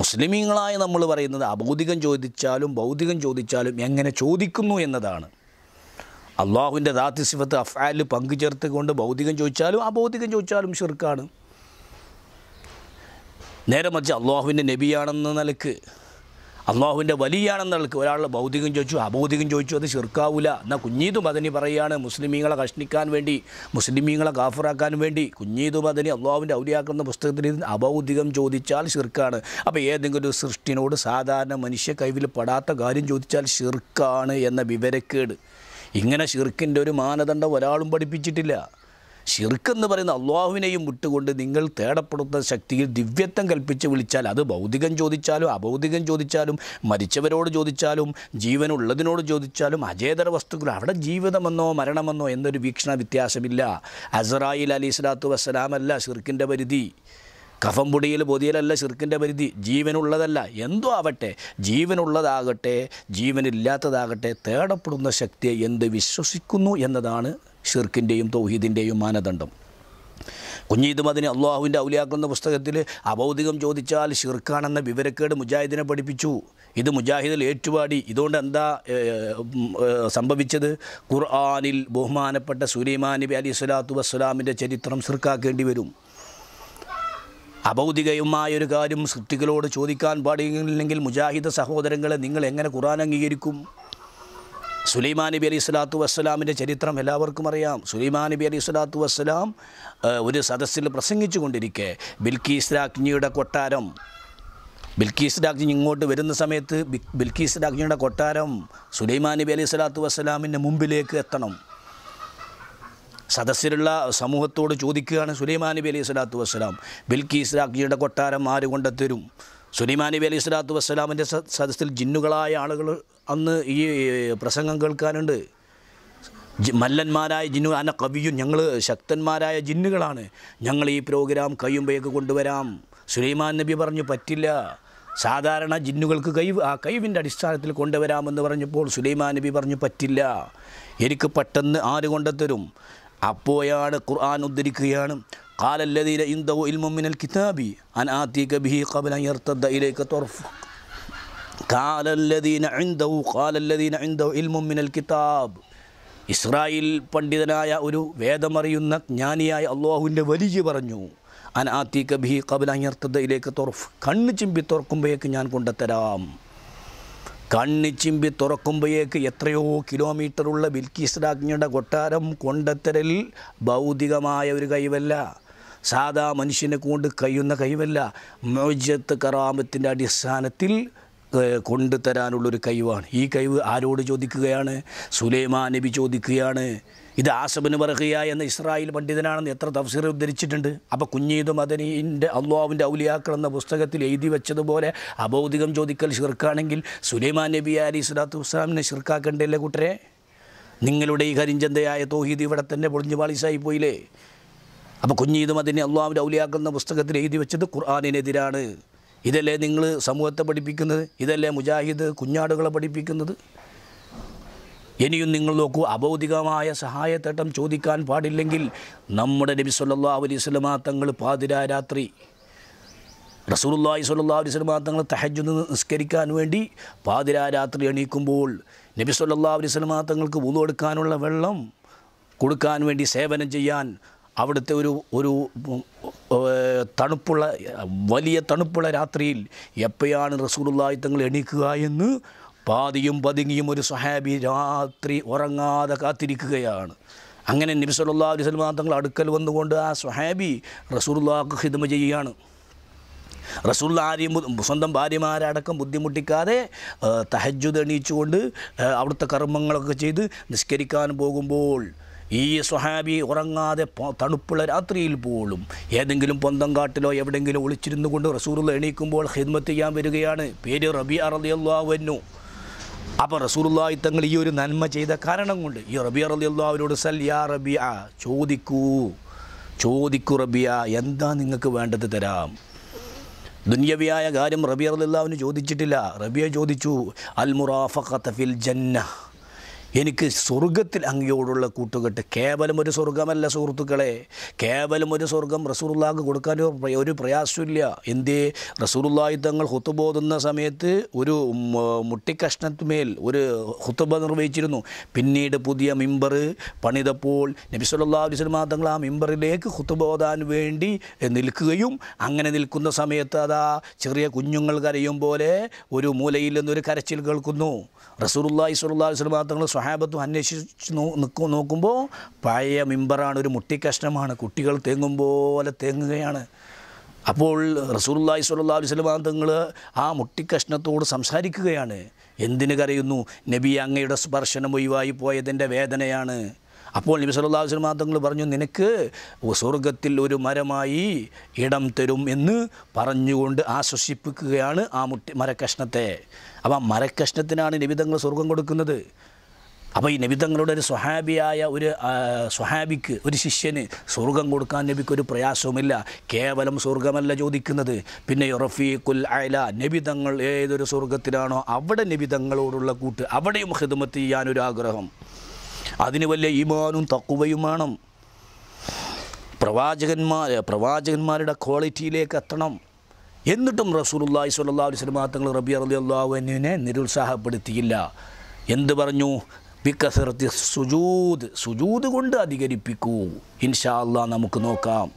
മുസ്ലിമീങ്ങളായ നമ്മൾ പറയുന്നത് അഭൗതികം ചോദിച്ചാലും ഭൗതികം ചോദിച്ചാലും എങ്ങനെ ചോദിക്കുന്നു എന്നതാണ് അള്ളാഹുവിൻ്റെ ദാത്തി സിഫത്ത് അഫാല് കൊണ്ട് ഭൗതികം ചോദിച്ചാലും അഭൗതികം ചോദിച്ചാലും ഷിർക്കാണ് നേരെ മറിച്ച് അള്ളാഹുവിൻ്റെ നബിയാണെന്ന നിലക്ക് അള്ളാഹുവിൻ്റെ വലിയാണെന്നൾക്ക് ഒരാൾ ഭൗതികം ചോദിച്ചു അഭൗതികം ചോദിച്ചു അത് ചെറുക്കാവൂല എന്നാൽ കുഞ്ഞീതു മദനി പറയുകയാണ് മുസ്ലിമീങ്ങളെ കഷ്ണിക്കാൻ വേണ്ടി മുസ്ലിമീങ്ങളെ കാഫറാക്കാൻ വേണ്ടി കുഞ്ഞീതു മദനി അള്ളാഹുവിൻ്റെ ഔലിയാക്കുന്ന പുസ്തകത്തിൽ അഭൗതികം ചോദിച്ചാൽ ചെറുക്കാണ് അപ്പോൾ ഏതെങ്കിലും ഒരു സൃഷ്ടിനോട് സാധാരണ മനുഷ്യ കൈവിൽ പെടാത്ത കാര്യം ചോദിച്ചാൽ ചെറുക്കാണ് എന്ന വിവരക്കേട് ഇങ്ങനെ ഷിർക്കിൻ്റെ ഒരു മാനദണ്ഡം ഒരാളും പഠിപ്പിച്ചിട്ടില്ല ഷിർക്കെന്ന് പറയുന്ന അള്ളാഹുവിനെയും വിട്ടുകൊണ്ട് നിങ്ങൾ തേടപ്പെടുന്ന ശക്തിയിൽ ദിവ്യത്വം കൽപ്പിച്ച് വിളിച്ചാൽ അത് ഭൗതികം ചോദിച്ചാലും അഭൗതികം ചോദിച്ചാലും മരിച്ചവരോട് ചോദിച്ചാലും ജീവനുള്ളതിനോട് ചോദിച്ചാലും അജേതര വസ്തുക്കൾ അവിടെ ജീവിതമെന്നോ മരണമെന്നോ എന്നൊരു വീക്ഷണ വ്യത്യാസമില്ല അസറായിൽ അലി ഇസ്ലാത്തു വസ്സലാമല്ല ഷിർക്കിൻ്റെ പരിധി പൊടിയിൽ പൊതിയിലല്ല ശിർക്കിൻ്റെ പരിധി ജീവനുള്ളതല്ല എന്തോ ആവട്ടെ ജീവനുള്ളതാകട്ടെ ജീവനില്ലാത്തതാകട്ടെ തേടപ്പെടുന്ന ശക്തിയെ എന്ത് വിശ്വസിക്കുന്നു എന്നതാണ് ഷിർക്കിൻ്റെയും തൗഹീദിൻ്റെയും മാനദണ്ഡം കുഞ്ഞീദ് മദിനി അള്ളാഹുവിൻ്റെ ഔലിയാക്കുന്ന പുസ്തകത്തിൽ അബൗദികം ചോദിച്ചാൽ ഷിർക്കാണെന്ന വിവരക്കേട് മുജാഹിദിനെ പഠിപ്പിച്ചു ഇത് മുജാഹിദിൽ ഏറ്റുപാടി ഇതുകൊണ്ട് എന്താ സംഭവിച്ചത് ഖുർആാനിൽ ബഹുമാനപ്പെട്ട സുലൈമാൻ നബി അലി സ്വലാത്തു വസ്സലാമിൻ്റെ ചരിത്രം ഷിർക്കാക്കേണ്ടി വരും അഭൗതികയുമായൊരു കാര്യം സൃഷ്ടികളോട് ചോദിക്കാൻ പാടില്ലെങ്കിൽ മുജാഹിദ സഹോദരങ്ങളെ നിങ്ങൾ എങ്ങനെ ഖുർആൻ അംഗീകരിക്കും സുലൈമാൻ നബി അലി സ്വലാത്തു വസ്സലാമിൻ്റെ ചരിത്രം എല്ലാവർക്കും അറിയാം സുലൈമാൻ നബി അലി സ്വലാത്തു വസ്സലാം ഒരു സദസ്സിൽ പ്രസംഗിച്ചു കൊണ്ടിരിക്കെ ബിൽക്കീസ് രാജ്ഞിയുടെ കൊട്ടാരം ബിൽക്കീസ് രാജ്ഞി ഇങ്ങോട്ട് വരുന്ന സമയത്ത് ബിൽക്കീസ് രാജ്ഞിയുടെ കൊട്ടാരം സുലൈമാൻ നബി അലി സ്വലാത്തു വസ്സലാമിൻ്റെ മുമ്പിലേക്ക് എത്തണം സദസ്സിലുള്ള സമൂഹത്തോട് ചോദിക്കുകയാണ് സുലൈമാൻ നബി അലി സ്വലാത്തു വസ്സലാം ബിൽക്കീസ് രാജ്ഞിയുടെ കൊട്ടാരം ആര് കൊണ്ടെത്തരും സുലൈമാൻ നബി അലി സ്വലാത്തു വസ്സലാമിൻ്റെ സദസ്സിൽ ജിന്നുകളായ ആളുകൾ അന്ന് ഈ പ്രസംഗം കേൾക്കാനുണ്ട് മല്ലന്മാരായ ജിന്നു അന കവിയും ഞങ്ങൾ ശക്തന്മാരായ ജിന്നുകളാണ് ഞങ്ങൾ ഈ പ്രോഗ്രാം കയ്യുമ്പേക്ക് കൊണ്ടുവരാം സുലൈമാൻ നബി പറഞ്ഞു പറ്റില്ല സാധാരണ ജിന്നുകൾക്ക് കൈ ആ കൈവിൻ്റെ അടിസ്ഥാനത്തിൽ കൊണ്ടുവരാമെന്ന് പറഞ്ഞപ്പോൾ സുലൈമാൻ നബി പറഞ്ഞു പറ്റില്ല എനിക്ക് പെട്ടെന്ന് ആര് കൊണ്ടെത്തരും അപ്പോഴാണ് ഖുർആൻ ഉദ്ധരിക്കുകയാണ് قال ഇന്ദോ عنده കിതാബി അനാത്തി الكتاب أن آتيك به قال الذين عنده قال الذين عنده علم من الكتاب ഇസ്രായേൽ പണ്ഡിതനായ ഒരു വേദമറിയുന്ന ജ്ഞാനിയായ അള്ളാഹുവിൻ്റെ വലിയ പറഞ്ഞു അനാത്തി കബി കബലയർത്തതയിലേക്ക് തുറഫ് കണ്ണ് ചിമ്പി തുറക്കുമ്പോഴേക്ക് ഞാൻ കൊണ്ടുത്തരാം കണ്ണ് ചിമ്പി തുറക്കുമ്പോഴേക്ക് എത്രയോ കിലോമീറ്ററുള്ള ബിൽക്കിസ്രാജ്ഞയുടെ കൊട്ടാരം കൊണ്ടെത്തരൽ ഭൗതികമായ ഒരു കഴിവല്ല സാധാ മനുഷ്യനെ കൊണ്ട് കഴിയുന്ന കഴിവല്ല മോജത്ത് കറാമത്തിൻ്റെ അടിസ്ഥാനത്തിൽ കൊണ്ടു തരാനുള്ളൊരു കഴിവാണ് ഈ കഴിവ് ആരോട് ചോദിക്കുകയാണ് സുലൈമാ നബി ചോദിക്കുകയാണ് ഇത് ആസബിന് വർഗിയ എന്ന ഇസ്രായേൽ പണ്ഡിതനാണെന്ന് എത്ര തഫ്സീർ ഉദ്ധരിച്ചിട്ടുണ്ട് അപ്പോൾ കുഞ്ഞീത് മദനീൻ്റെ അള്ളാവിൻ്റെ ഔലിയാക്കൾ എന്ന പുസ്തകത്തിൽ എഴുതി വെച്ചതുപോലെ അബൗദികം ചോദിക്കൽ ഷിർക്കാണെങ്കിൽ സുലൈമാൻ നബി അലി സ്വലാത്തു വസ്സലാമിനെ ഷിർക്കാക്കണ്ടല്ലേ കൂട്ടരെ നിങ്ങളുടെ ഈ കരിഞ്ചന്തയായ തോഹീദ് ഇവിടെ തന്നെ പൊളിഞ്ഞു പാളിസായി പോയില്ലേ അപ്പോൾ കുഞ്ഞീത് മദനി അള്ളാവിൻ്റെ ഔലിയാക്കൾ എന്ന പുസ്തകത്തിൽ എഴുതി വെച്ചത് ഖുർആാനിനെതിരാണ് ഇതല്ലേ നിങ്ങൾ സമൂഹത്തെ പഠിപ്പിക്കുന്നത് ഇതല്ലേ മുജാഹിദ് കുഞ്ഞാടുകളെ പഠിപ്പിക്കുന്നത് ഇനിയും നിങ്ങൾ നോക്കൂ അബൗദികമായ സഹായത്തേട്ടം ചോദിക്കാൻ പാടില്ലെങ്കിൽ നമ്മുടെ നബി സല്ലാ സ്വലമാ തങ്ങൾ പാതിരാ രാത്രി റസൂലുല്ലാഹി അലി സ്വലമാ തങ്ങൾ തഹജ് നിസ്കരിക്കാൻ വേണ്ടി പാതിരാ രാത്രി എണീക്കുമ്പോൾ നബി സല്ലാ സ്വലമാ തങ്ങൾക്ക് വുളു എടുക്കാനുള്ള വെള്ളം കൊടുക്കാൻ വേണ്ടി സേവനം ചെയ്യാൻ അവിടുത്തെ ഒരു ഒരു തണുപ്പുള്ള വലിയ തണുപ്പുള്ള രാത്രിയിൽ എപ്പോഴാണ് റസൂലുള്ളാഹി തങ്ങൾ എണീക്കുക എന്ന് പാതിയും പതുങ്ങിയും ഒരു സഹാബി രാത്രി ഉറങ്ങാതെ കാത്തിരിക്കുകയാണ് അങ്ങനെ നബി സല്ലല്ലാഹു അലൈഹി വസല്ലം തങ്ങൾ അടുക്കൽ വന്നുകൊണ്ട് ആ സുഹാബി റസൂലുള്ളാക്ക് ഹിദ്മ ചെയ്യുകയാണ് റസൂൽ ആരെയും സ്വന്തം ഭാര്യമാരടക്കം ബുദ്ധിമുട്ടിക്കാതെ തഹജ്ജുദ് എണീച്ചുകൊണ്ട് അവിടുത്തെ കർമ്മങ്ങളൊക്കെ ചെയ്ത് നിസ്കരിക്കാൻ പോകുമ്പോൾ ഈ സ്വഹാബി ഉറങ്ങാതെ തണുപ്പുള്ള രാത്രിയിൽ പോലും ഏതെങ്കിലും പൊന്തം കാട്ടിലോ എവിടെയെങ്കിലും ഒളിച്ചിരുന്നു കൊണ്ട് റസൂറിൽ എണീക്കുമ്പോൾ ഹിദ്മത്ത് ചെയ്യാൻ വരികയാണ് പേര് റബി അറലിയല്ലാവന്നു അപ്പോൾ റസൂറുല്ലായി തങ്ങൾ ഈ ഒരു നന്മ ചെയ്ത കാരണം കൊണ്ട് ഈ റബി അറലിയല്ലാവിനോട് സൽ യാ റബിയ ചോദിക്കൂ ചോദിക്കൂ റബിയ എന്താ നിങ്ങൾക്ക് വേണ്ടത് തരാം ദുന്യവിയായ കാര്യം റബി അറലിയല്ലാവിന് ചോദിച്ചിട്ടില്ല റബിയെ ചോദിച്ചു അൽ മുറാഫിൽ ജന്ന എനിക്ക് സ്വർഗത്തിൽ അങ്ങയോടുള്ള കൂട്ടുകെട്ട് കേവലം ഒരു സ്വർഗമല്ല സുഹൃത്തുക്കളെ കേവലം ഒരു സ്വർഗം റസൂറുല്ലാക്ക് കൊടുക്കാൻ ഒരു പ്രയാസമില്ല എന്തേ റസൂറുല്ലായി തങ്ങൾ ഹുത്തുബോതുന്ന സമയത്ത് ഒരു മുട്ടിക്കഷ്ണത്തുമേൽ ഒരു ഹുത്തുബ നിർവഹിച്ചിരുന്നു പിന്നീട് പുതിയ മിമ്പർ പണിതപ്പോൾ നബിസുല്ലാ അലിസ്ലമാ തങ്ങൾ ആ മിമ്പറിലേക്ക് ഹുത്തുബോതാൻ വേണ്ടി നിൽക്കുകയും അങ്ങനെ നിൽക്കുന്ന സമയത്ത് അതാ ചെറിയ കുഞ്ഞുങ്ങൾ കരയും പോലെ ഒരു മൂലയിൽ നിന്നൊരു കരച്ചിൽ കേൾക്കുന്നു റസൂറുല്ലാ ഇസ്വല്ലാ അലിസ്ലമാ തങ്ങൾ സഹാബത്തും അന്വേഷിച്ച് നിൽക്കും നോക്കുമ്പോൾ പഴയ മിമ്പറാണ് ഒരു മുട്ടിക്കഷ്ണമാണ് കുട്ടികൾ തേങ്ങും പോലെ തേങ്ങുകയാണ് അപ്പോൾ റസൂല്ലായി സ്വല്ലാ വസ്ലമാ തങ്ങൾ ആ മുട്ടിക്കഷ്ണത്തോട് സംസാരിക്കുകയാണ് എന്തിന് കരയുന്നു നബി അങ്ങയുടെ സ്പർശനം ഒഴിവായി പോയതിൻ്റെ വേദനയാണ് അപ്പോൾ നബി സല്ലാ വസ്ലമാ തങ്ങൾ പറഞ്ഞു നിനക്ക് സ്വർഗത്തിൽ ഒരു മരമായി ഇടം തരും എന്ന് പറഞ്ഞുകൊണ്ട് ആശ്വസിപ്പിക്കുകയാണ് ആ മുട്ടി മരക്കഷ്ണത്തെ അപ്പം മരക്കഷ്ണത്തിനാണ് നബി തങ്ങൾ സ്വർഗം കൊടുക്കുന്നത് അപ്പോൾ ഈ നബി തങ്ങളുടെ ഒരു സ്വഹാബിയായ ഒരു സ്വഹാബിക്ക് ഒരു ശിഷ്യന് സ്വർഗം കൊടുക്കാൻ നബിക്ക് ഒരു പ്രയാസവുമില്ല കേവലം സ്വർഗമല്ല ചോദിക്കുന്നത് പിന്നെ റഫീഖുൽ അയല തങ്ങൾ ഏതൊരു സ്വർഗത്തിലാണോ അവിടെ നബി തങ്ങളോടുള്ള കൂട്ട് അവിടെയും ഹിദമത്ത് ചെയ്യാനൊരു ആഗ്രഹം അതിന് വലിയ ഈമാനും തക്കുവയും വേണം പ്രവാചകന്മാർ പ്രവാചകന്മാരുടെ ക്വാളിറ്റിയിലേക്ക് എത്തണം എന്നിട്ടും റസൂലുല്ലാഹി സ്വല്ലല്ലാഹു അലൈഹി വസല്ലം തങ്ങൾ റബി അള്ളാഹു അനുവിനെ നിരുത്സാഹപ്പെടുത്തിയില്ല എന്ത് പറഞ്ഞു ബിക്കസറത്തി സുജൂദ് സുജൂദ് കൊണ്ട് അധികരിപ്പിക്കൂ ഇൻഷാ അല്ലാ നമുക്ക് നോക്കാം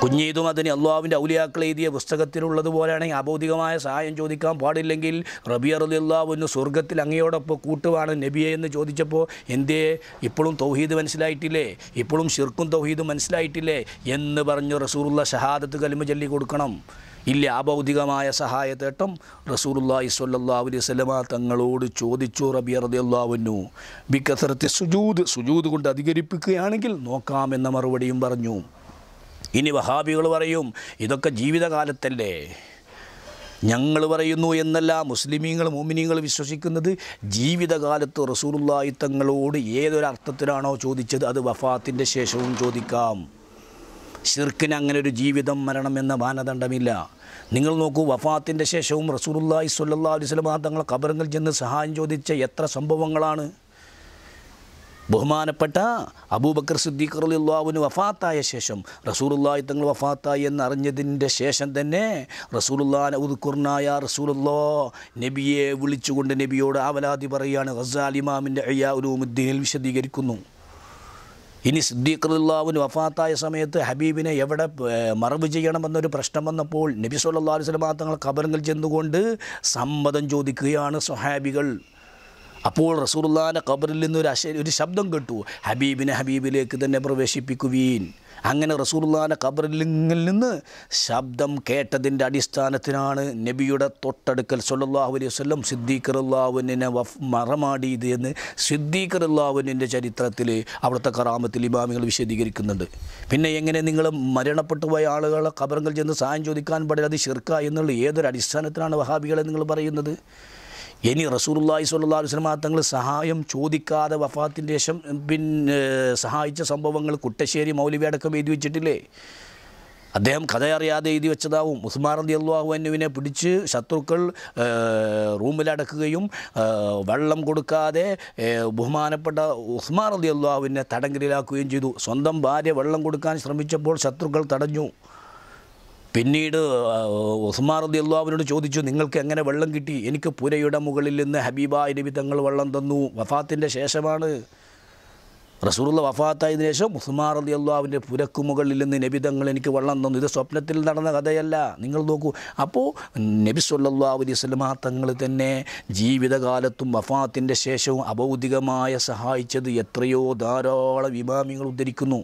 കുഞ്ഞീതും അതിന് അള്ളാവിൻ്റെ ഔലിയാക്കൾ എഴുതിയ പുസ്തകത്തിലുള്ളതുപോലെയാണെങ്കിൽ അബൗദികമായ സഹായം ചോദിക്കാൻ പാടില്ലെങ്കിൽ റബിയർ അള്ളാവുന്ന് സ്വർഗത്തിൽ അങ്ങയോടൊപ്പം കൂട്ടുവാണ് നബിയെ എന്ന് ചോദിച്ചപ്പോൾ എന്തേ ഇപ്പോഴും തൗഹീദ് മനസ്സിലായിട്ടില്ലേ ഇപ്പോഴും ഷിർക്കും തൗഹീദും മനസ്സിലായിട്ടില്ലേ എന്ന് പറഞ്ഞു റസൂറുള്ള ഷഹാദത്ത് കലിമ ചൊല്ലി കൊടുക്കണം ഇല്ല അഭൗതികമായ സഹായത്തേട്ടം റസൂലുല്ലാഹി സ്വല്ലാ അലൈഹി സ്വലമ തങ്ങളോട് ചോദിച്ചു റബി റദിയല്ലാവുന്നു ബിക്കസറത്തെ സുജൂദ് സുജൂദ് കൊണ്ട് അധികരിപ്പിക്കുകയാണെങ്കിൽ നോക്കാമെന്ന മറുപടിയും പറഞ്ഞു ഇനി വഹാബികൾ പറയും ഇതൊക്കെ ജീവിതകാലത്തല്ലേ ഞങ്ങൾ പറയുന്നു എന്നല്ല മുസ്ലിമീങ്ങൾ മോമിനീങ്ങൾ വിശ്വസിക്കുന്നത് ജീവിതകാലത്ത് റസൂറുല്ലായി തങ്ങളോട് ഏതൊരർത്ഥത്തിലാണോ ചോദിച്ചത് അത് വഫാത്തിൻ്റെ ശേഷവും ചോദിക്കാം ഷിർക്കിന് അങ്ങനെ ഒരു ജീവിതം മരണം എന്ന മാനദണ്ഡമില്ല നിങ്ങൾ നോക്കൂ വഫാത്തിൻ്റെ ശേഷവും റസൂലുല്ലാഹി സ്വല്ലാ അലിസ്ലമ തങ്ങൾ കബറിൽ ചെന്ന് സഹായം ചോദിച്ച എത്ര സംഭവങ്ങളാണ് ബഹുമാനപ്പെട്ട അബൂബക്കർ സിദ്ദീഖ് അലിള്ളാവിന് വഫാത്തായ ശേഷം റസൂലുള്ളാഹി തങ്ങൾ വഫാത്തായി എന്നറിഞ്ഞതിൻ്റെ ശേഷം തന്നെ റസൂലുള്ളാഹിനെ ഉദ്ക്കുർണായ റസൂലുള്ളോ നബിയെ വിളിച്ചുകൊണ്ട് നബിയോട് ആവലാതി പറയുകയാണ് ഗസാൽ ഇമാമിൻ്റെ അയ്യാ ഉലൂമുദ്ദീനിൽ വിശദീകരിക്കുന്നു ഇനി സിദ്ദീഖ്ലാവിന് വഫാത്തായ സമയത്ത് ഹബീബിനെ എവിടെ മറവ് ചെയ്യണമെന്നൊരു പ്രശ്നം വന്നപ്പോൾ നബി സല്ലാ അലൈഹി സ്വലമാ തങ്ങൾ ഖബറിൽ ചെന്നുകൊണ്ട് സമ്മതം ചോദിക്കുകയാണ് സ്വഹാബികൾ അപ്പോൾ റസൂർല്ലാൻ്റെ ഖബറിൽ നിന്നൊരു അശ ഒരു ശബ്ദം കേട്ടു ഹബീബിനെ ഹബീബിലേക്ക് തന്നെ പ്രവേശിപ്പിക്കുവീൻ അങ്ങനെ റസൂർല്ലാൻ്റെ ഖബറിൽ നിന്ന് ശബ്ദം കേട്ടതിൻ്റെ അടിസ്ഥാനത്തിനാണ് നബിയുടെ തൊട്ടടുക്കൽ സൊല്ലാഹു അലൈഹി വസ്ലം സിദ്ദീഖർ അള്ളാഹുവിനെ വഫ് മറമാടിയത് എന്ന് സിദ്ദീഖർ അള്ളാഹുവിൻ്റെ ചരിത്രത്തിൽ അവിടുത്തെ കറാമത്തിൽ ഇമാമികൾ വിശദീകരിക്കുന്നുണ്ട് പിന്നെ എങ്ങനെ നിങ്ങൾ മരണപ്പെട്ടു പോയ ആളുകളെ ഖബറുകൾ ചെന്ന് സഹായം ചോദിക്കാൻ പാടില്ല അത് ഷിർക്ക എന്നുള്ള ഏതൊരു അടിസ്ഥാനത്തിലാണ് വഹാബികളെ നിങ്ങൾ പറയുന്നത് ഇനി റസൂർല്ലാഹി സ്വല്ലാ വസ്ലമ തങ്ങൾ സഹായം ചോദിക്കാതെ വഫാത്തിൻ്റെ ശേഷം പിന്നെ സഹായിച്ച സംഭവങ്ങൾ കുട്ടശ്ശേരി മൗലവി അടക്കം എഴുതി വെച്ചിട്ടില്ലേ അദ്ദേഹം കഥ അറിയാതെ എഴുതി വെച്ചതാവും ഉസ്മാൻ റതി അള്ളാഹുവിനെ പിടിച്ച് ശത്രുക്കൾ റൂമിലടക്കുകയും വെള്ളം കൊടുക്കാതെ ബഹുമാനപ്പെട്ട ഉസ്മാൻ അലി അള്ളാഹുവിനെ തടങ്കലിലാക്കുകയും ചെയ്തു സ്വന്തം ഭാര്യ വെള്ളം കൊടുക്കാൻ ശ്രമിച്ചപ്പോൾ ശത്രുക്കൾ തടഞ്ഞു പിന്നീട് ഉസ്മാർ റതി അള്ളാവിനോട് ചോദിച്ചു നിങ്ങൾക്ക് എങ്ങനെ വെള്ളം കിട്ടി എനിക്ക് പുരയുടെ മുകളിൽ നിന്ന് ഹബീബ ഇരുവിധങ്ങൾ വെള്ളം തന്നു വഫാത്തിൻ്റെ ശേഷമാണ് റസൂറുള്ള വഫാത്തായതിനു ശേഷം ഉസ്മാർ അലി അള്ളാവിൻ്റെ പുരക്കുമുകളിൽ നിന്ന് നബി തങ്ങൾ എനിക്ക് വെള്ളം തന്നു ഇത് സ്വപ്നത്തിൽ നടന്ന കഥയല്ല നിങ്ങൾ നോക്കൂ അപ്പോൾ നബി സല്ലാഹു അലൈഹി സ്വലമാ തങ്ങൾ തന്നെ ജീവിതകാലത്തും വഫാത്തിൻ്റെ ശേഷവും അബൗദികമായ സഹായിച്ചത് എത്രയോ ധാരാളം ഇമാമികൾ ഉദ്ധരിക്കുന്നു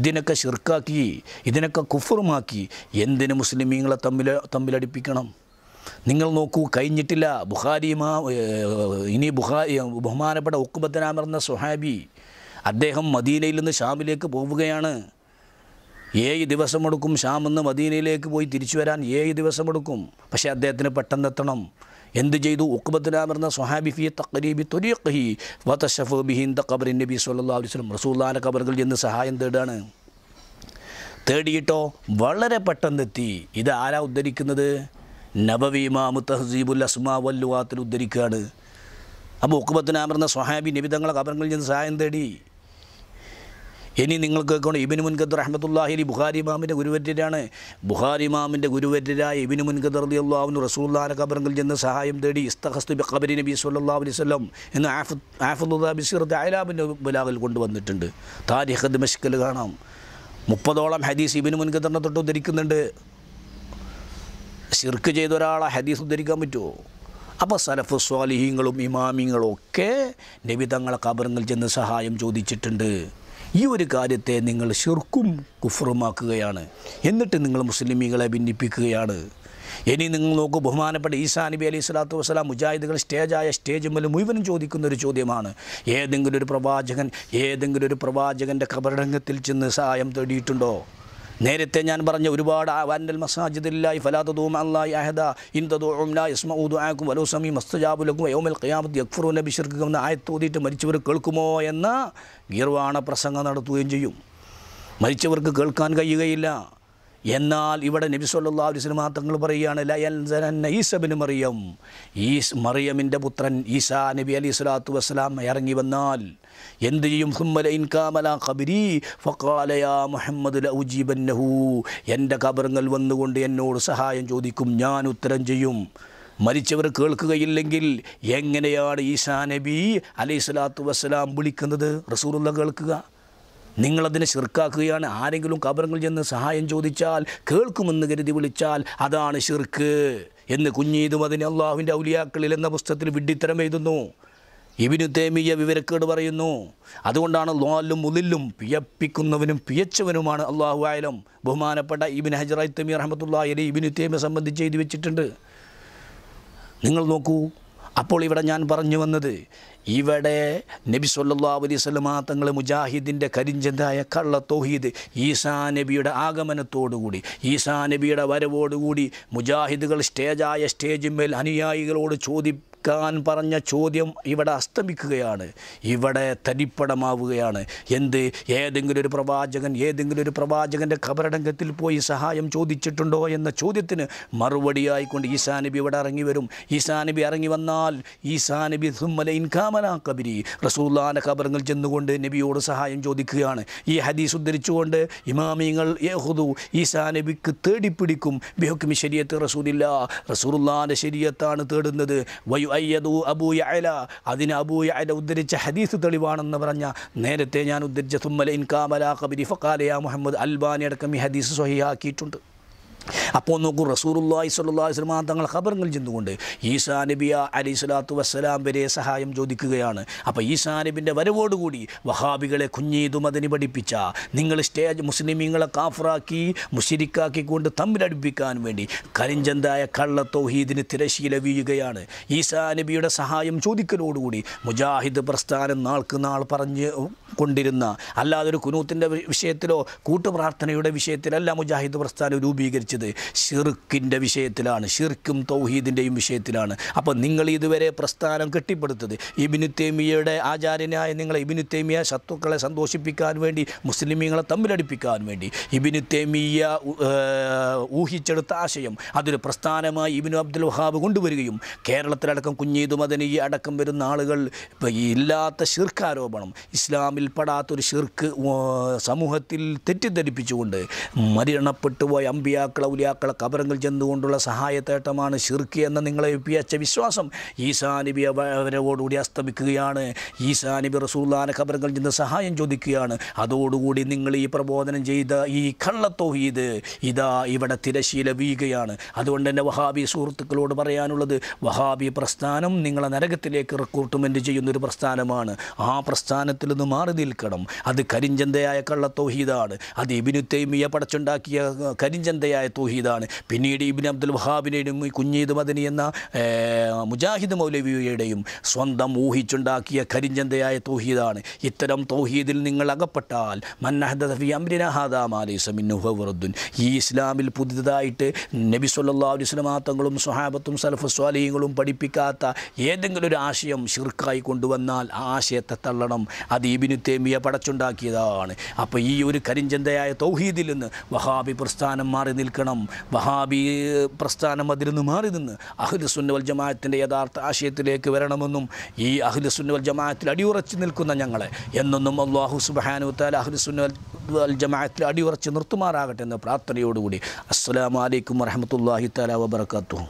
ഇതിനൊക്കെ ഷിർക്കാക്കി ഇതിനൊക്കെ കുഫറുമാക്കി എന്തിനു മുസ്ലിമീങ്ങളെ തമ്മിൽ തമ്മിലടിപ്പിക്കണം നിങ്ങൾ നോക്കൂ കഴിഞ്ഞിട്ടില്ല ബുഹാരി ഇനി ബുഹാ ബഹുമാനപ്പെട്ട ഉക്കുബത്തനാമർന്ന സുഹാബി അദ്ദേഹം മദീനയിൽ നിന്ന് ഷാമിലേക്ക് പോവുകയാണ് ഏഴ് ദിവസമെടുക്കും ഷാമെന്ന് മദീനയിലേക്ക് പോയി തിരിച്ചു വരാൻ ഏഴ് ദിവസമെടുക്കും പക്ഷേ അദ്ദേഹത്തിന് പെട്ടെന്നെത്തണം എന്ത് ചെയ്തു ഉക്ബത്തുലാമിർന്ന സൊഹാബിഫിയെ തക്കരീബി തൊലിയഹി വതഷഫ് ബിഹിന്ദ ഖബർ നബി സല്ലാ അലുസ്ലം റസൂല്ലാൻ്റെ ഖബറുകൾ ചെന്ന് സഹായം തേടുകയാണ് തേടിയിട്ടോ വളരെ പെട്ടെന്നെത്തി ഇത് ആരാ ഉദ്ധരിക്കുന്നത് നബവി ഇമാമു അസ്മാ വല്ലുവാത്തിൽ ഉദ്ധരിക്കുകയാണ് അപ്പോൾ ഉക്കുബത്തിനാമർന്ന സൊഹാബി നബി തങ്ങളെ ഖബറുകളിൽ ചെന്ന് സഹായം തേടി ഇനി നിങ്ങൾ കൊണ്ട് ഇബിന് മുൻഖദർ അഹമ്മദുല്ലാഹി അലി ബുഹാരി ഇമാമിൻ്റെ ഗുരുവറ്റരാണ് ബുഹാരി ഇമാമിൻ്റെ ഗുരുവറ്റരായ ഇബിന് മുൻഖദർ അലി അള്ളാഹുവിന് റസൂല്ലാന ഖബറങ്കിൽ ചെന്ന് സഹായം തേടി ഇസ്തഹസ്തു ഖബരി നബി സല്ലാ അലൈഹി സ്വലം എന്ന് ആഫ് ആഫുദുല്ലാ ബിസിറത്ത് അയലാബിൻ്റെ ബലാഗിൽ കൊണ്ടുവന്നിട്ടുണ്ട് താരിഖ് മഷ്കൽ കാണാം മുപ്പതോളം ഹദീസ് ഇബിന് മുൻഖദറിനെ തൊട്ട് ഉദ്ധരിക്കുന്നുണ്ട് ശിർക്ക് ചെയ്ത ഒരാളെ ഹദീസ് ഉദ്ധരിക്കാൻ പറ്റുമോ അപ്പോൾ സലഫ് സ്വാലിഹീങ്ങളും ഇമാമിങ്ങളും ഒക്കെ നബി തങ്ങളെ കബറങ്ങൾ ചെന്ന് സഹായം ചോദിച്ചിട്ടുണ്ട് ഈ ഒരു കാര്യത്തെ നിങ്ങൾ ശുർക്കും കുഫറുമാക്കുകയാണ് എന്നിട്ട് നിങ്ങൾ മുസ്ലിമീങ്ങളെ ഭിന്നിപ്പിക്കുകയാണ് ഇനി നിങ്ങൾ നോക്കൂ ബഹുമാനപ്പെട്ട ഈസാ നബി അലൈഹി സ്വലാത്തു വസ്സലാം മുജാഹിദുകൾ സ്റ്റേജായ സ്റ്റേജ് മുതൽ മുഴുവനും ചോദിക്കുന്ന ഒരു ചോദ്യമാണ് ഏതെങ്കിലും ഒരു പ്രവാചകൻ ഏതെങ്കിലും ഒരു പ്രവാചകൻ്റെ കബറടങ്കത്തിൽ ചെന്ന് സഹായം തേടിയിട്ടുണ്ടോ നേരത്തെ ഞാൻ പറഞ്ഞ ഒരുപാട് വാൻഡൽ മസാജിദില്ലായി ഫലാത്തതൂം അള്ളാഹി അഹദ ഇന്ദുല ഇസ്മൂദ് ആക്കും വലോസമി മസ്തജാബുലക്കും യോമൽ ഖിയാമത്ത് യക്ഫുറു നബി ഷിർക്കും എന്ന ആയത്തോതിയിട്ട് മരിച്ചവർ കേൾക്കുമോ എന്ന ഗീർവാണ പ്രസംഗം നടത്തുകയും ചെയ്യും മരിച്ചവർക്ക് കേൾക്കാൻ കഴിയുകയില്ല എന്നാൽ ഇവിടെ നബി സല്ലാ അലിസ്ലം തങ്ങൾ പറയുകയാണ് ലയൽസനന്ന ഈസബിന് മറിയം ഈ മറിയമിൻ്റെ പുത്രൻ ഈസാ നബി അലി സ്വലാത്തു വസ്സലാം ഇറങ്ങി വന്നാൽ എന്ത് ചെയ്യും എൻ്റെ കബറുകൾ വന്നുകൊണ്ട് എന്നോട് സഹായം ചോദിക്കും ഞാൻ ഉത്തരം ചെയ്യും മരിച്ചവർ കേൾക്കുകയില്ലെങ്കിൽ എങ്ങനെയാണ് ഈസാ നബി അലൈഹി സ്വലാത്തു വസ്സലാം വിളിക്കുന്നത് റസൂറുള്ള കേൾക്കുക നിങ്ങളതിനെ ശിർക്കാക്കുകയാണ് ആരെങ്കിലും കബറങ്ങൾ ചെന്ന് സഹായം ചോദിച്ചാൽ കേൾക്കുമെന്ന് കരുതി വിളിച്ചാൽ അതാണ് ഷിർക്ക് എന്ന് കുഞ്ഞീതും അതിന് അള്ളാഹുവിൻ്റെ ഔലിയാക്കളിൽ എന്ന പുസ്തകത്തിൽ വിഡ്ഢിത്തരം എഴുതുന്നു ഇവിനു തേമീയ വിവരക്കേട് പറയുന്നു അതുകൊണ്ടാണ് ലോലും മുലിലും പിയപ്പിക്കുന്നവനും പിയച്ചവനുമാണ് അള്ളാഹു ആയാലും ബഹുമാനപ്പെട്ട ഇബിൻ ഹജറായി തമീർ അറമത്തുള്ള ഇബിനു തേമിയെ സംബന്ധിച്ച് എഴുതി വെച്ചിട്ടുണ്ട് നിങ്ങൾ നോക്കൂ അപ്പോൾ ഇവിടെ ഞാൻ പറഞ്ഞു വന്നത് ഇവിടെ നബി സല്ലാ അലൈവല്ലാ തങ്ങൾ മുജാഹിദിൻ്റെ കരിഞ്ചന്തായ കള്ള തോഹീദ് ഈസാ നബിയുടെ ആഗമനത്തോടുകൂടി ഈസാ നബിയുടെ വരവോടുകൂടി മുജാഹിദുകൾ സ്റ്റേജായ സ്റ്റേജിന്മേൽ അനുയായികളോട് ചോദി ഖാൻ പറഞ്ഞ ചോദ്യം ഇവിടെ അസ്തമിക്കുകയാണ് ഇവിടെ തരിപ്പടമാവുകയാണ് എന്ത് ഏതെങ്കിലും ഒരു പ്രവാചകൻ ഏതെങ്കിലും ഒരു പ്രവാചകൻ്റെ ഖബറടങ്കത്തിൽ പോയി സഹായം ചോദിച്ചിട്ടുണ്ടോ എന്ന ചോദ്യത്തിന് മറുപടിയായിക്കൊണ്ട് ഈസാ നബി ഇവിടെ ഇറങ്ങി വരും ഈസാ നബി ഇറങ്ങി വന്നാൽ ഈസാ നബി സുമ്മല ഇൻകാമന കബിരി റസൂല്ലാന ഖബറങ്ങൾ ചെന്നുകൊണ്ട് നബിയോട് സഹായം ചോദിക്കുകയാണ് ഈ ഹദീസ് ഉദ്ധരിച്ചുകൊണ്ട് ഇമാമിങ്ങൾ യഹുദു ഈസാ നബിക്ക് തേടിപ്പിടിക്കും ബിഹുക്കിമി ശരിയത്ത് റസൂലില്ല റസൂലുല്ലാൻ്റെ ശരിയത്താണ് തേടുന്നത് വയു അബൂയല അതിന് അബൂയല ഉദ്ധരിച്ച ഹദീസ് തെളിവാണെന്ന് പറഞ്ഞ നേരത്തെ ഞാൻ ഉദ്ധരിച്ച തുമ്മല ഇൻകാമല കബിരി ഫക്കാലയ മുഹമ്മദ് അൽബാനി അടക്കം ഈ ഹദീസ് സ്വഹിയാക്കിയിട്ടുണ്ട് അപ്പോൾ നോക്കൂ റസൂറുല്ലാഹി അലൈഹി വസല്ലം തങ്ങൾ ഖബറുകൾ ചെന്നുകൊണ്ട് ഈസാ നബിയ അലി സ്വലാത്തു വസ്സലാം വരെ സഹായം ചോദിക്കുകയാണ് അപ്പോൾ ഈസാ നബിൻ്റെ വരവോടുകൂടി വഹാബികളെ കുഞ്ഞീതും മതിന് പഠിപ്പിച്ച നിങ്ങൾ സ്റ്റേജ് മുസ്ലിമീങ്ങളെ കാഫറാക്കി മുഷിരിക്കാക്കിക്കൊണ്ട് തമ്മിലടുപ്പിക്കാൻ വേണ്ടി കരിഞ്ചന്തായ കള്ള തൗഹീദിന് തിരശീല വീഴുകയാണ് ഈസാ നബിയുടെ സഹായം ചോദിക്കലോടുകൂടി മുജാഹിദ് പ്രസ്ഥാനം നാൾക്ക് നാൾ പറഞ്ഞ് കൊണ്ടിരുന്ന അല്ലാതൊരു കുനൂത്തിൻ്റെ വിഷയത്തിലോ കൂട്ടുപ്രാർത്ഥനയുടെ വിഷയത്തിലല്ല മുജാഹിദ് പ്രസ്ഥാനം രൂപീകരിച്ചത് പ്രസംഗിച്ചത് ഷിർക്കിൻ്റെ വിഷയത്തിലാണ് ഷിർക്കും തൗഹീദിൻ്റെയും വിഷയത്തിലാണ് അപ്പോൾ നിങ്ങൾ ഇതുവരെ പ്രസ്ഥാനം കെട്ടിപ്പടുത്തത് ഇബിനുത്തേമിയയുടെ ആചാര്യനായ നിങ്ങളെ ഇബിനുത്തേമിയ ശത്രുക്കളെ സന്തോഷിപ്പിക്കാൻ വേണ്ടി മുസ്ലിമീങ്ങളെ തമ്മിലടിപ്പിക്കാൻ വേണ്ടി ഇബിനുത്തേമിയ ഊഹിച്ചെടുത്ത ആശയം അതൊരു പ്രസ്ഥാനമായി ഇബിനു അബ്ദുൽ വഹാബ് കൊണ്ടുവരികയും കേരളത്തിലടക്കം കുഞ്ഞീതു മദനി അടക്കം വരുന്ന ആളുകൾ ഇപ്പോൾ ഇല്ലാത്ത ഷിർക്കാരോപണം ഇസ്ലാമിൽ പെടാത്തൊരു ഷിർക്ക് സമൂഹത്തിൽ തെറ്റിദ്ധരിപ്പിച്ചുകൊണ്ട് മരണപ്പെട്ടുപോയ അമ്പിയാക്കളെ ഔലിയാക്കളെ കബറങ്ങൾ ചെന്നുകൊണ്ടുള്ള സഹായത്തേട്ടമാണ് ഷിർക്ക് എന്ന നിങ്ങളെ ഒപ്പിയച്ച വിശ്വാസം ഈസാ നബി അവരവരോടുകൂടി അസ്തമിക്കുകയാണ് ഈസാ നബി റസൂല്ലാന കബറങ്ങൾ ചെന്ന് സഹായം ചോദിക്കുകയാണ് അതോടുകൂടി നിങ്ങൾ ഈ പ്രബോധനം ചെയ്ത ഈ ഇത് ഇതാ ഇവിടെ തിരശീല വീഴുകയാണ് അതുകൊണ്ട് തന്നെ വഹാബി സുഹൃത്തുക്കളോട് പറയാനുള്ളത് വഹാബി പ്രസ്ഥാനം നിങ്ങളെ നരകത്തിലേക്ക് റിക്രൂട്ട്മെൻറ്റ് ചെയ്യുന്നൊരു പ്രസ്ഥാനമാണ് ആ പ്രസ്ഥാനത്തിൽ നിന്ന് മാറി നിൽക്കണം അത് കരിഞ്ചന്തയായ കള്ളത്തോഹീദാണ് അത് ഇബിനുത്തേമിയ തൈമിയ പടച്ചുണ്ടാക്കിയ കരിഞ്ചന്തയായ തൗഹീദാണ് പിന്നീട് ഇബിൻ അബ്ദുൽ വഹാബിനെയും കുഞ്ഞീദ് മദനി എന്ന മുജാഹിദ് മൗലവിയുടെയും സ്വന്തം ഊഹിച്ചുണ്ടാക്കിയ കരിഞ്ചന്തയായ തൗഹീദാണ് ഇത്തരം തൗഹീദിൽ നിങ്ങൾ അകപ്പെട്ടാൽ മന്നഹദഫി അമ്രിന ഹാദാമാലിസമിന്നുഹുറുദ്ദുൻ ഈ ഇസ്ലാമിൽ പുതിയതായിട്ട് നബി സല്ലാ അലുസ്ലമാത്തങ്ങളും സ്വഹാബത്തും സലഫ് സ്വാലിഹ്യങ്ങളും പഠിപ്പിക്കാത്ത ഏതെങ്കിലും ഒരു ആശയം ഷിർക്കായി കൊണ്ടുവന്നാൽ ആ ആശയത്തെ തള്ളണം അത് ഇബിനു തേമിയ പടച്ചുണ്ടാക്കിയതാണ് അപ്പോൾ ഈ ഒരു കരിഞ്ചന്തയായ തൗഹീദിൽ നിന്ന് വഹാബി പ്രസ്ഥാനം മാറി നിൽക്കണം ചിന്തിക്കണം വഹാബി പ്രസ്ഥാനം അതിൽ നിന്ന് മാറി നിന്ന് അഹ്ലുസുന്ന വൽ ജമാഅത്തിൻ്റെ യഥാർത്ഥ ആശയത്തിലേക്ക് വരണമെന്നും ഈ അഹ്ലുസുന്ന വൽ ജമാഅത്തിൽ അടിയുറച്ച് നിൽക്കുന്ന ഞങ്ങളെ എന്നൊന്നും അള്ളാഹു സുബാനുത്താൽ അഹ്ലുസുന്ന വൽ ജമാഅത്തിൽ അടിയുറച്ച് നിർത്തുമാറാകട്ടെ എന്ന പ്രാർത്ഥനയോടുകൂടി അസ്സലാമലൈക്കും വറഹമത്തല്ലാഹി താല വബർക്കാത്തു